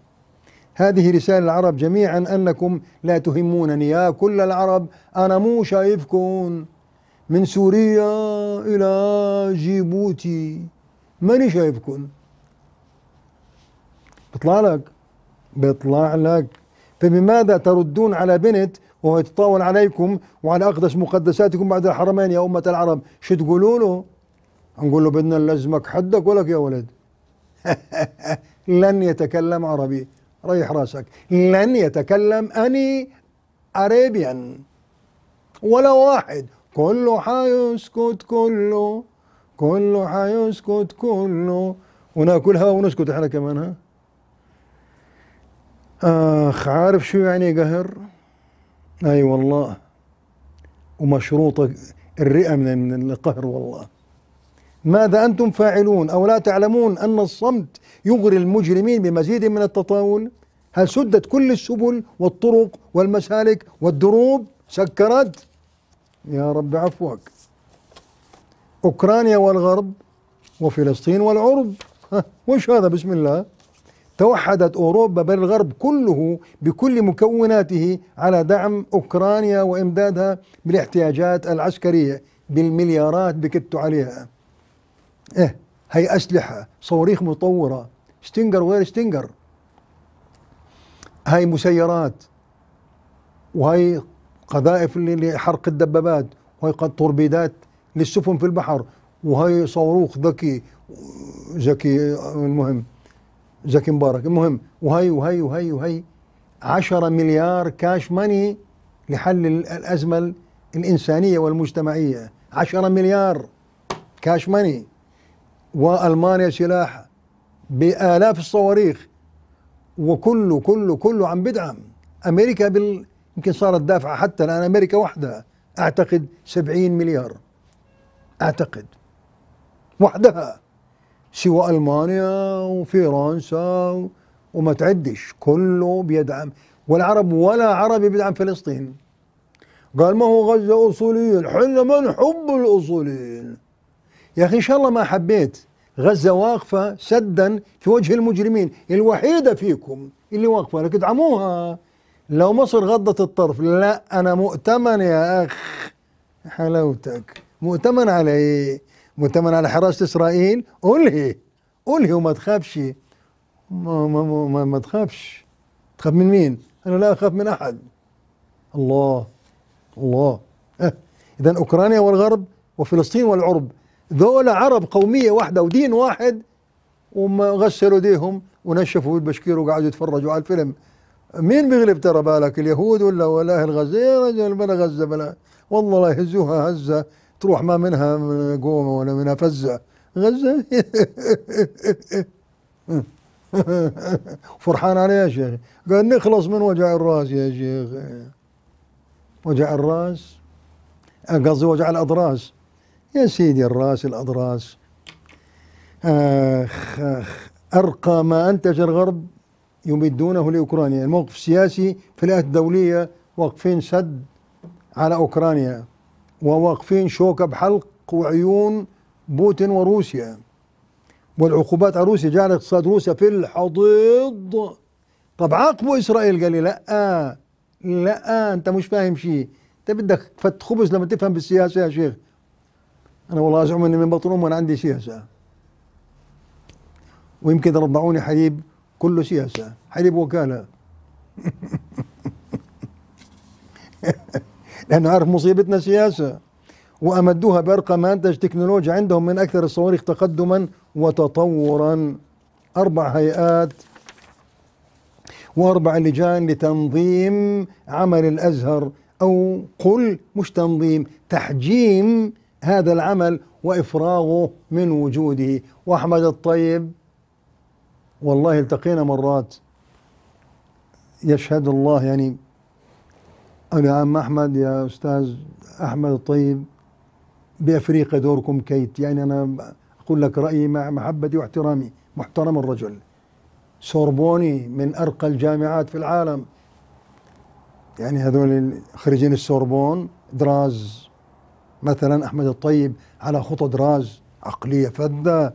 هذه رسالة العرب جميعا أنكم لا تهمونني يا كل العرب أنا مو شايفكم من سوريا إلى جيبوتي ماني شايفكم بطلع لك بطلع لك فبماذا تردون على بنت وهو يتطاول عليكم وعلى أقدس مقدساتكم بعد الحرمين يا أمة العرب شو تقولوا له نقول له بدنا نلزمك حدك ولك يا ولد [laughs] لن يتكلم عربي ريح راسك لن يتكلم أني أريبيان ولا واحد كله حيسكت كله كله حيسكت كله وناكلها ونسكت احنا كمان ها اخ عارف شو يعني قهر اي أيوة والله ومشروطه الرئه من القهر والله ماذا انتم فاعلون او لا تعلمون ان الصمت يغري المجرمين بمزيد من التطاول هل سدت كل السبل والطرق والمسالك والدروب سكرت يا رب عفوك اوكرانيا والغرب وفلسطين والعرب وش هذا بسم الله توحدت أوروبا بل الغرب كله بكل مكوناته على دعم أوكرانيا وإمدادها بالاحتياجات العسكرية بالمليارات بكتوا عليها إيه هي أسلحة صواريخ مطورة ستينجر وغير ستينجر هاي مسيرات وهي قذائف لحرق الدبابات وهي قد توربيدات للسفن في البحر وهي صاروخ ذكي ذكي المهم زكي مبارك المهم وهي وهي وهي وهي 10 مليار كاش ماني لحل الأزمة الإنسانية والمجتمعية 10 مليار كاش ماني وألمانيا سلاح بآلاف الصواريخ وكله كله كله عم بدعم أمريكا بال يمكن صارت دافعة حتى الآن أمريكا وحدها أعتقد 70 مليار أعتقد وحدها سوى المانيا وفرنسا وما تعدش كله بيدعم والعرب ولا عربي بيدعم فلسطين قال ما هو غزه اصوليين حنا ما نحب الاصوليين يا اخي ان شاء الله ما حبيت غزه واقفه سدا في وجه المجرمين الوحيده فيكم اللي واقفه لك ادعموها لو مصر غضت الطرف لا انا مؤتمن يا اخ حلاوتك مؤتمن عليه مؤتمن على حراسه اسرائيل انهي انهي وما تخافش ما, ما, ما, ما تخافش تخاف من مين؟ انا لا اخاف من احد الله الله أه. اذا اوكرانيا والغرب وفلسطين والعرب ذولا عرب قوميه واحده ودين واحد وما غسلوا ايديهم ونشفوا البشكير وقعدوا يتفرجوا على الفيلم مين بيغلب ترى بالك اليهود ولا ولا اهل غزه يا رجل بلا غزه بلا والله لا يهزوها هزه تروح ما منها من قومة ولا منها فزة غزة [laughs] فرحان عليه يا شيخ قال نخلص من وجع الراس يا شيخ وجع الراس قصدي وجع الأضراس يا سيدي الراس الأضراس آخ آخ أرقى ما أنتج الغرب يمدونه لأوكرانيا الموقف السياسي في الدولية واقفين سد على أوكرانيا وواقفين شوكة بحلق وعيون بوتين وروسيا والعقوبات على روسيا جعلت اقتصاد روسيا في الحضيض طب عاقبوا إسرائيل قال لي لا لا أنت مش فاهم شيء أنت بدك فت خبز لما تفهم بالسياسة يا شيخ أنا والله أزعم أني من بطن أمي أنا عندي سياسة ويمكن رضعوني حليب كله سياسة حليب وكالة [laughs] لأنه عارف مصيبتنا سياسة وأمدوها بارقى أنتج تكنولوجيا عندهم من أكثر الصواريخ تقدما وتطورا أربع هيئات وأربع لجان لتنظيم عمل الأزهر أو قل مش تنظيم تحجيم هذا العمل وإفراغه من وجوده وأحمد الطيب والله التقينا مرات يشهد الله يعني أنا عم أحمد يا أستاذ أحمد الطيب بأفريقيا دوركم كيت يعني أنا أقول لك رأيي مع محبتي واحترامي محترم الرجل سوربوني من أرقى الجامعات في العالم يعني هذول خريجين السوربون دراز مثلا أحمد الطيب على خطى دراز عقلية فذة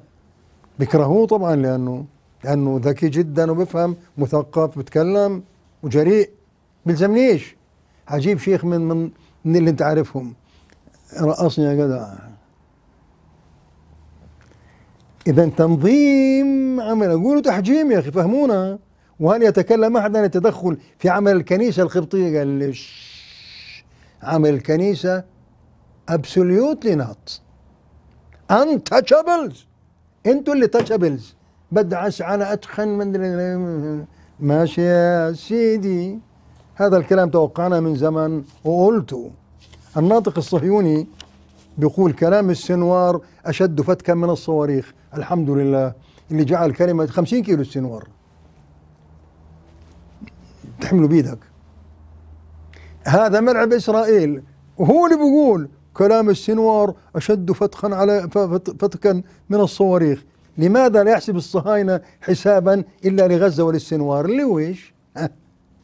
بكرهوه طبعا لأنه لأنه ذكي جدا وبفهم مثقف بتكلم وجريء بيلزمنيش عجيب شيخ من من, من اللي انت عارفهم رقصني يا جدع اذا تنظيم عمل اقول تحجيم يا اخي فهمونا وهل يتكلم احد عن التدخل في عمل الكنيسه القبطيه قال عمل الكنيسه ابسوليوتلي نوت انتشابلز انتوا اللي تشابلز بدعس على اتخن من ماشي يا سيدي هذا الكلام توقعنا من زمن وقلته الناطق الصهيوني بيقول كلام السنوار أشد فتكا من الصواريخ الحمد لله اللي جعل كلمة 50 كيلو السنوار تحمله بيدك هذا ملعب إسرائيل وهو اللي بيقول كلام السنوار أشد فتخا على فتكا من الصواريخ لماذا لا يحسب الصهاينة حسابا إلا لغزة وللسنوار لويش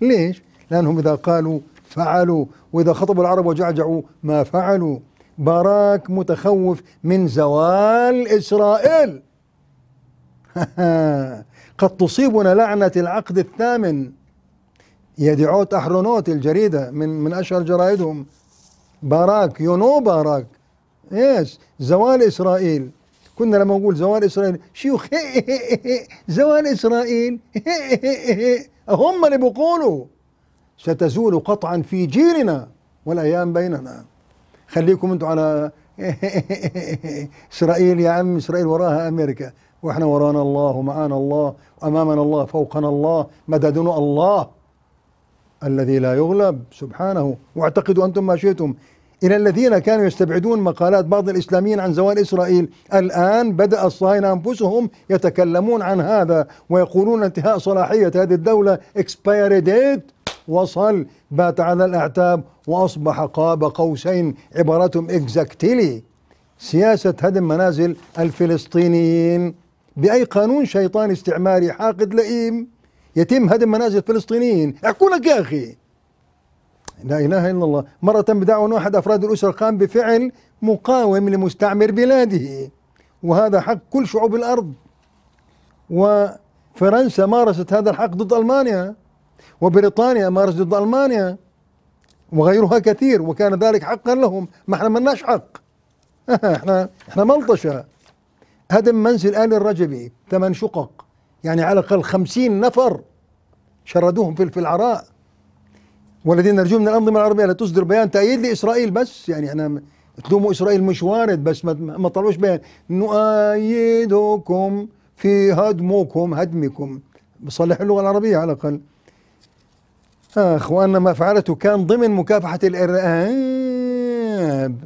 ليش لأنهم إذا قالوا فعلوا وإذا خطبوا العرب وجعجعوا ما فعلوا باراك متخوف من زوال إسرائيل [laughs] قد تصيبنا لعنة العقد الثامن يدعوت أحرونوت الجريدة من من أشهر جرائدهم باراك يو نو باراك يس زوال إسرائيل كنا لما نقول زوال إسرائيل شيوخ [laughs] زوال إسرائيل [laughs] هم اللي بيقولوا ستزول قطعا في جيلنا والايام بيننا خليكم انتم على [laughs] اسرائيل يا عم اسرائيل وراها امريكا واحنا ورانا الله ومعانا الله وامامنا الله فوقنا الله مددنا الله الذي لا يغلب سبحانه واعتقدوا انتم ما شئتم الى الذين كانوا يستبعدون مقالات بعض الاسلاميين عن زوال اسرائيل الان بدا الصهاينه انفسهم يتكلمون عن هذا ويقولون انتهاء صلاحيه هذه الدوله expiry date وصل بات على الأعتاب وأصبح قاب قوسين عبارتهم اكزاكتلي سياسة هدم منازل الفلسطينيين بأي قانون شيطان استعماري حاقد لئيم يتم هدم منازل الفلسطينيين احكوا لك يا أخي لا إله إلا الله مرة بدعوى أن أحد أفراد الأسرة قام بفعل مقاوم لمستعمر بلاده وهذا حق كل شعوب الأرض وفرنسا مارست هذا الحق ضد ألمانيا وبريطانيا مارس ضد ألمانيا وغيرها كثير وكان ذلك حقا لهم ما احنا ملناش حق [laughs] احنا احنا ملطشه هدم منزل آل الرجبي ثمان شقق يعني على الأقل خمسين نفر شردوهم في في العراء والذين نرجو من الأنظمة العربية لا تصدر بيان تأييد لإسرائيل بس يعني احنا تلوموا إسرائيل مش وارد بس ما, ما طلعوش بيان نؤيدكم في هدمكم هدمكم بصلح اللغة العربية على الأقل آه أخواننا ما فعلته كان ضمن مكافحة الإرهاب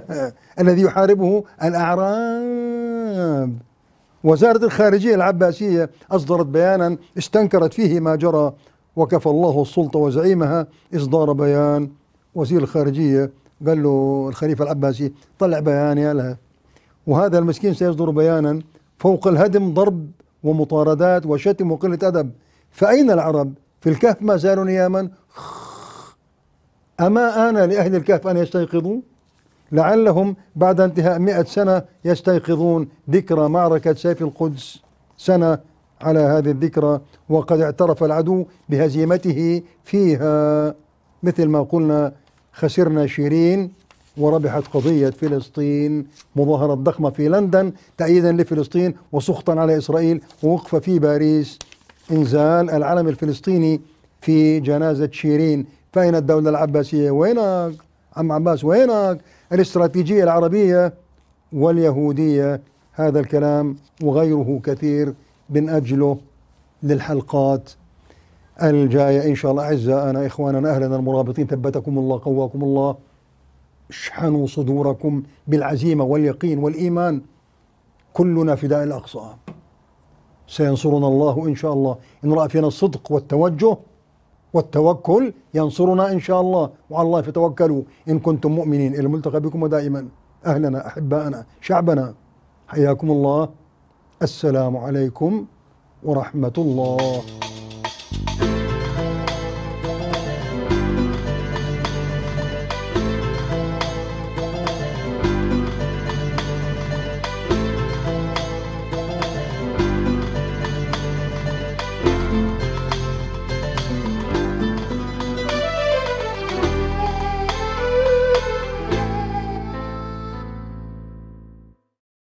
[laughs] الذي يحاربه الأعراب وزارة الخارجية العباسية أصدرت بيانا استنكرت فيه ما جرى وكفى الله السلطة وزعيمها إصدار بيان وزير الخارجية قال له الخليفة العباسي طلع بيان يا لها وهذا المسكين سيصدر بيانا فوق الهدم ضرب ومطاردات وشتم وقلة أدب فأين العرب في الكهف ما زالوا نياما أما آن لأهل الكهف أن يستيقظوا لعلهم بعد انتهاء مئة سنة يستيقظون ذكرى معركة سيف القدس سنة على هذه الذكرى وقد اعترف العدو بهزيمته فيها مثل ما قلنا خسرنا شيرين وربحت قضية فلسطين مظاهرة ضخمة في لندن تأييدا لفلسطين وسخطا على إسرائيل ووقفة في باريس إنزال العلم الفلسطيني في جنازة شيرين فأين الدولة العباسية وينك عم عباس وينك الاستراتيجية العربية واليهودية هذا الكلام وغيره كثير بنأجله للحلقات الجاية إن شاء الله أعزائنا إخواننا أهلنا المرابطين ثبتكم الله قواكم الله اشحنوا صدوركم بالعزيمة واليقين والإيمان كلنا فداء الأقصى سينصرنا الله إن شاء الله إن رأى فينا الصدق والتوجه والتوكل ينصرنا إن شاء الله وعلى الله فتوكلوا إن كنتم مؤمنين إلى الملتقى بكم ودائما أهلنا أحباءنا شعبنا حياكم الله السلام عليكم ورحمة الله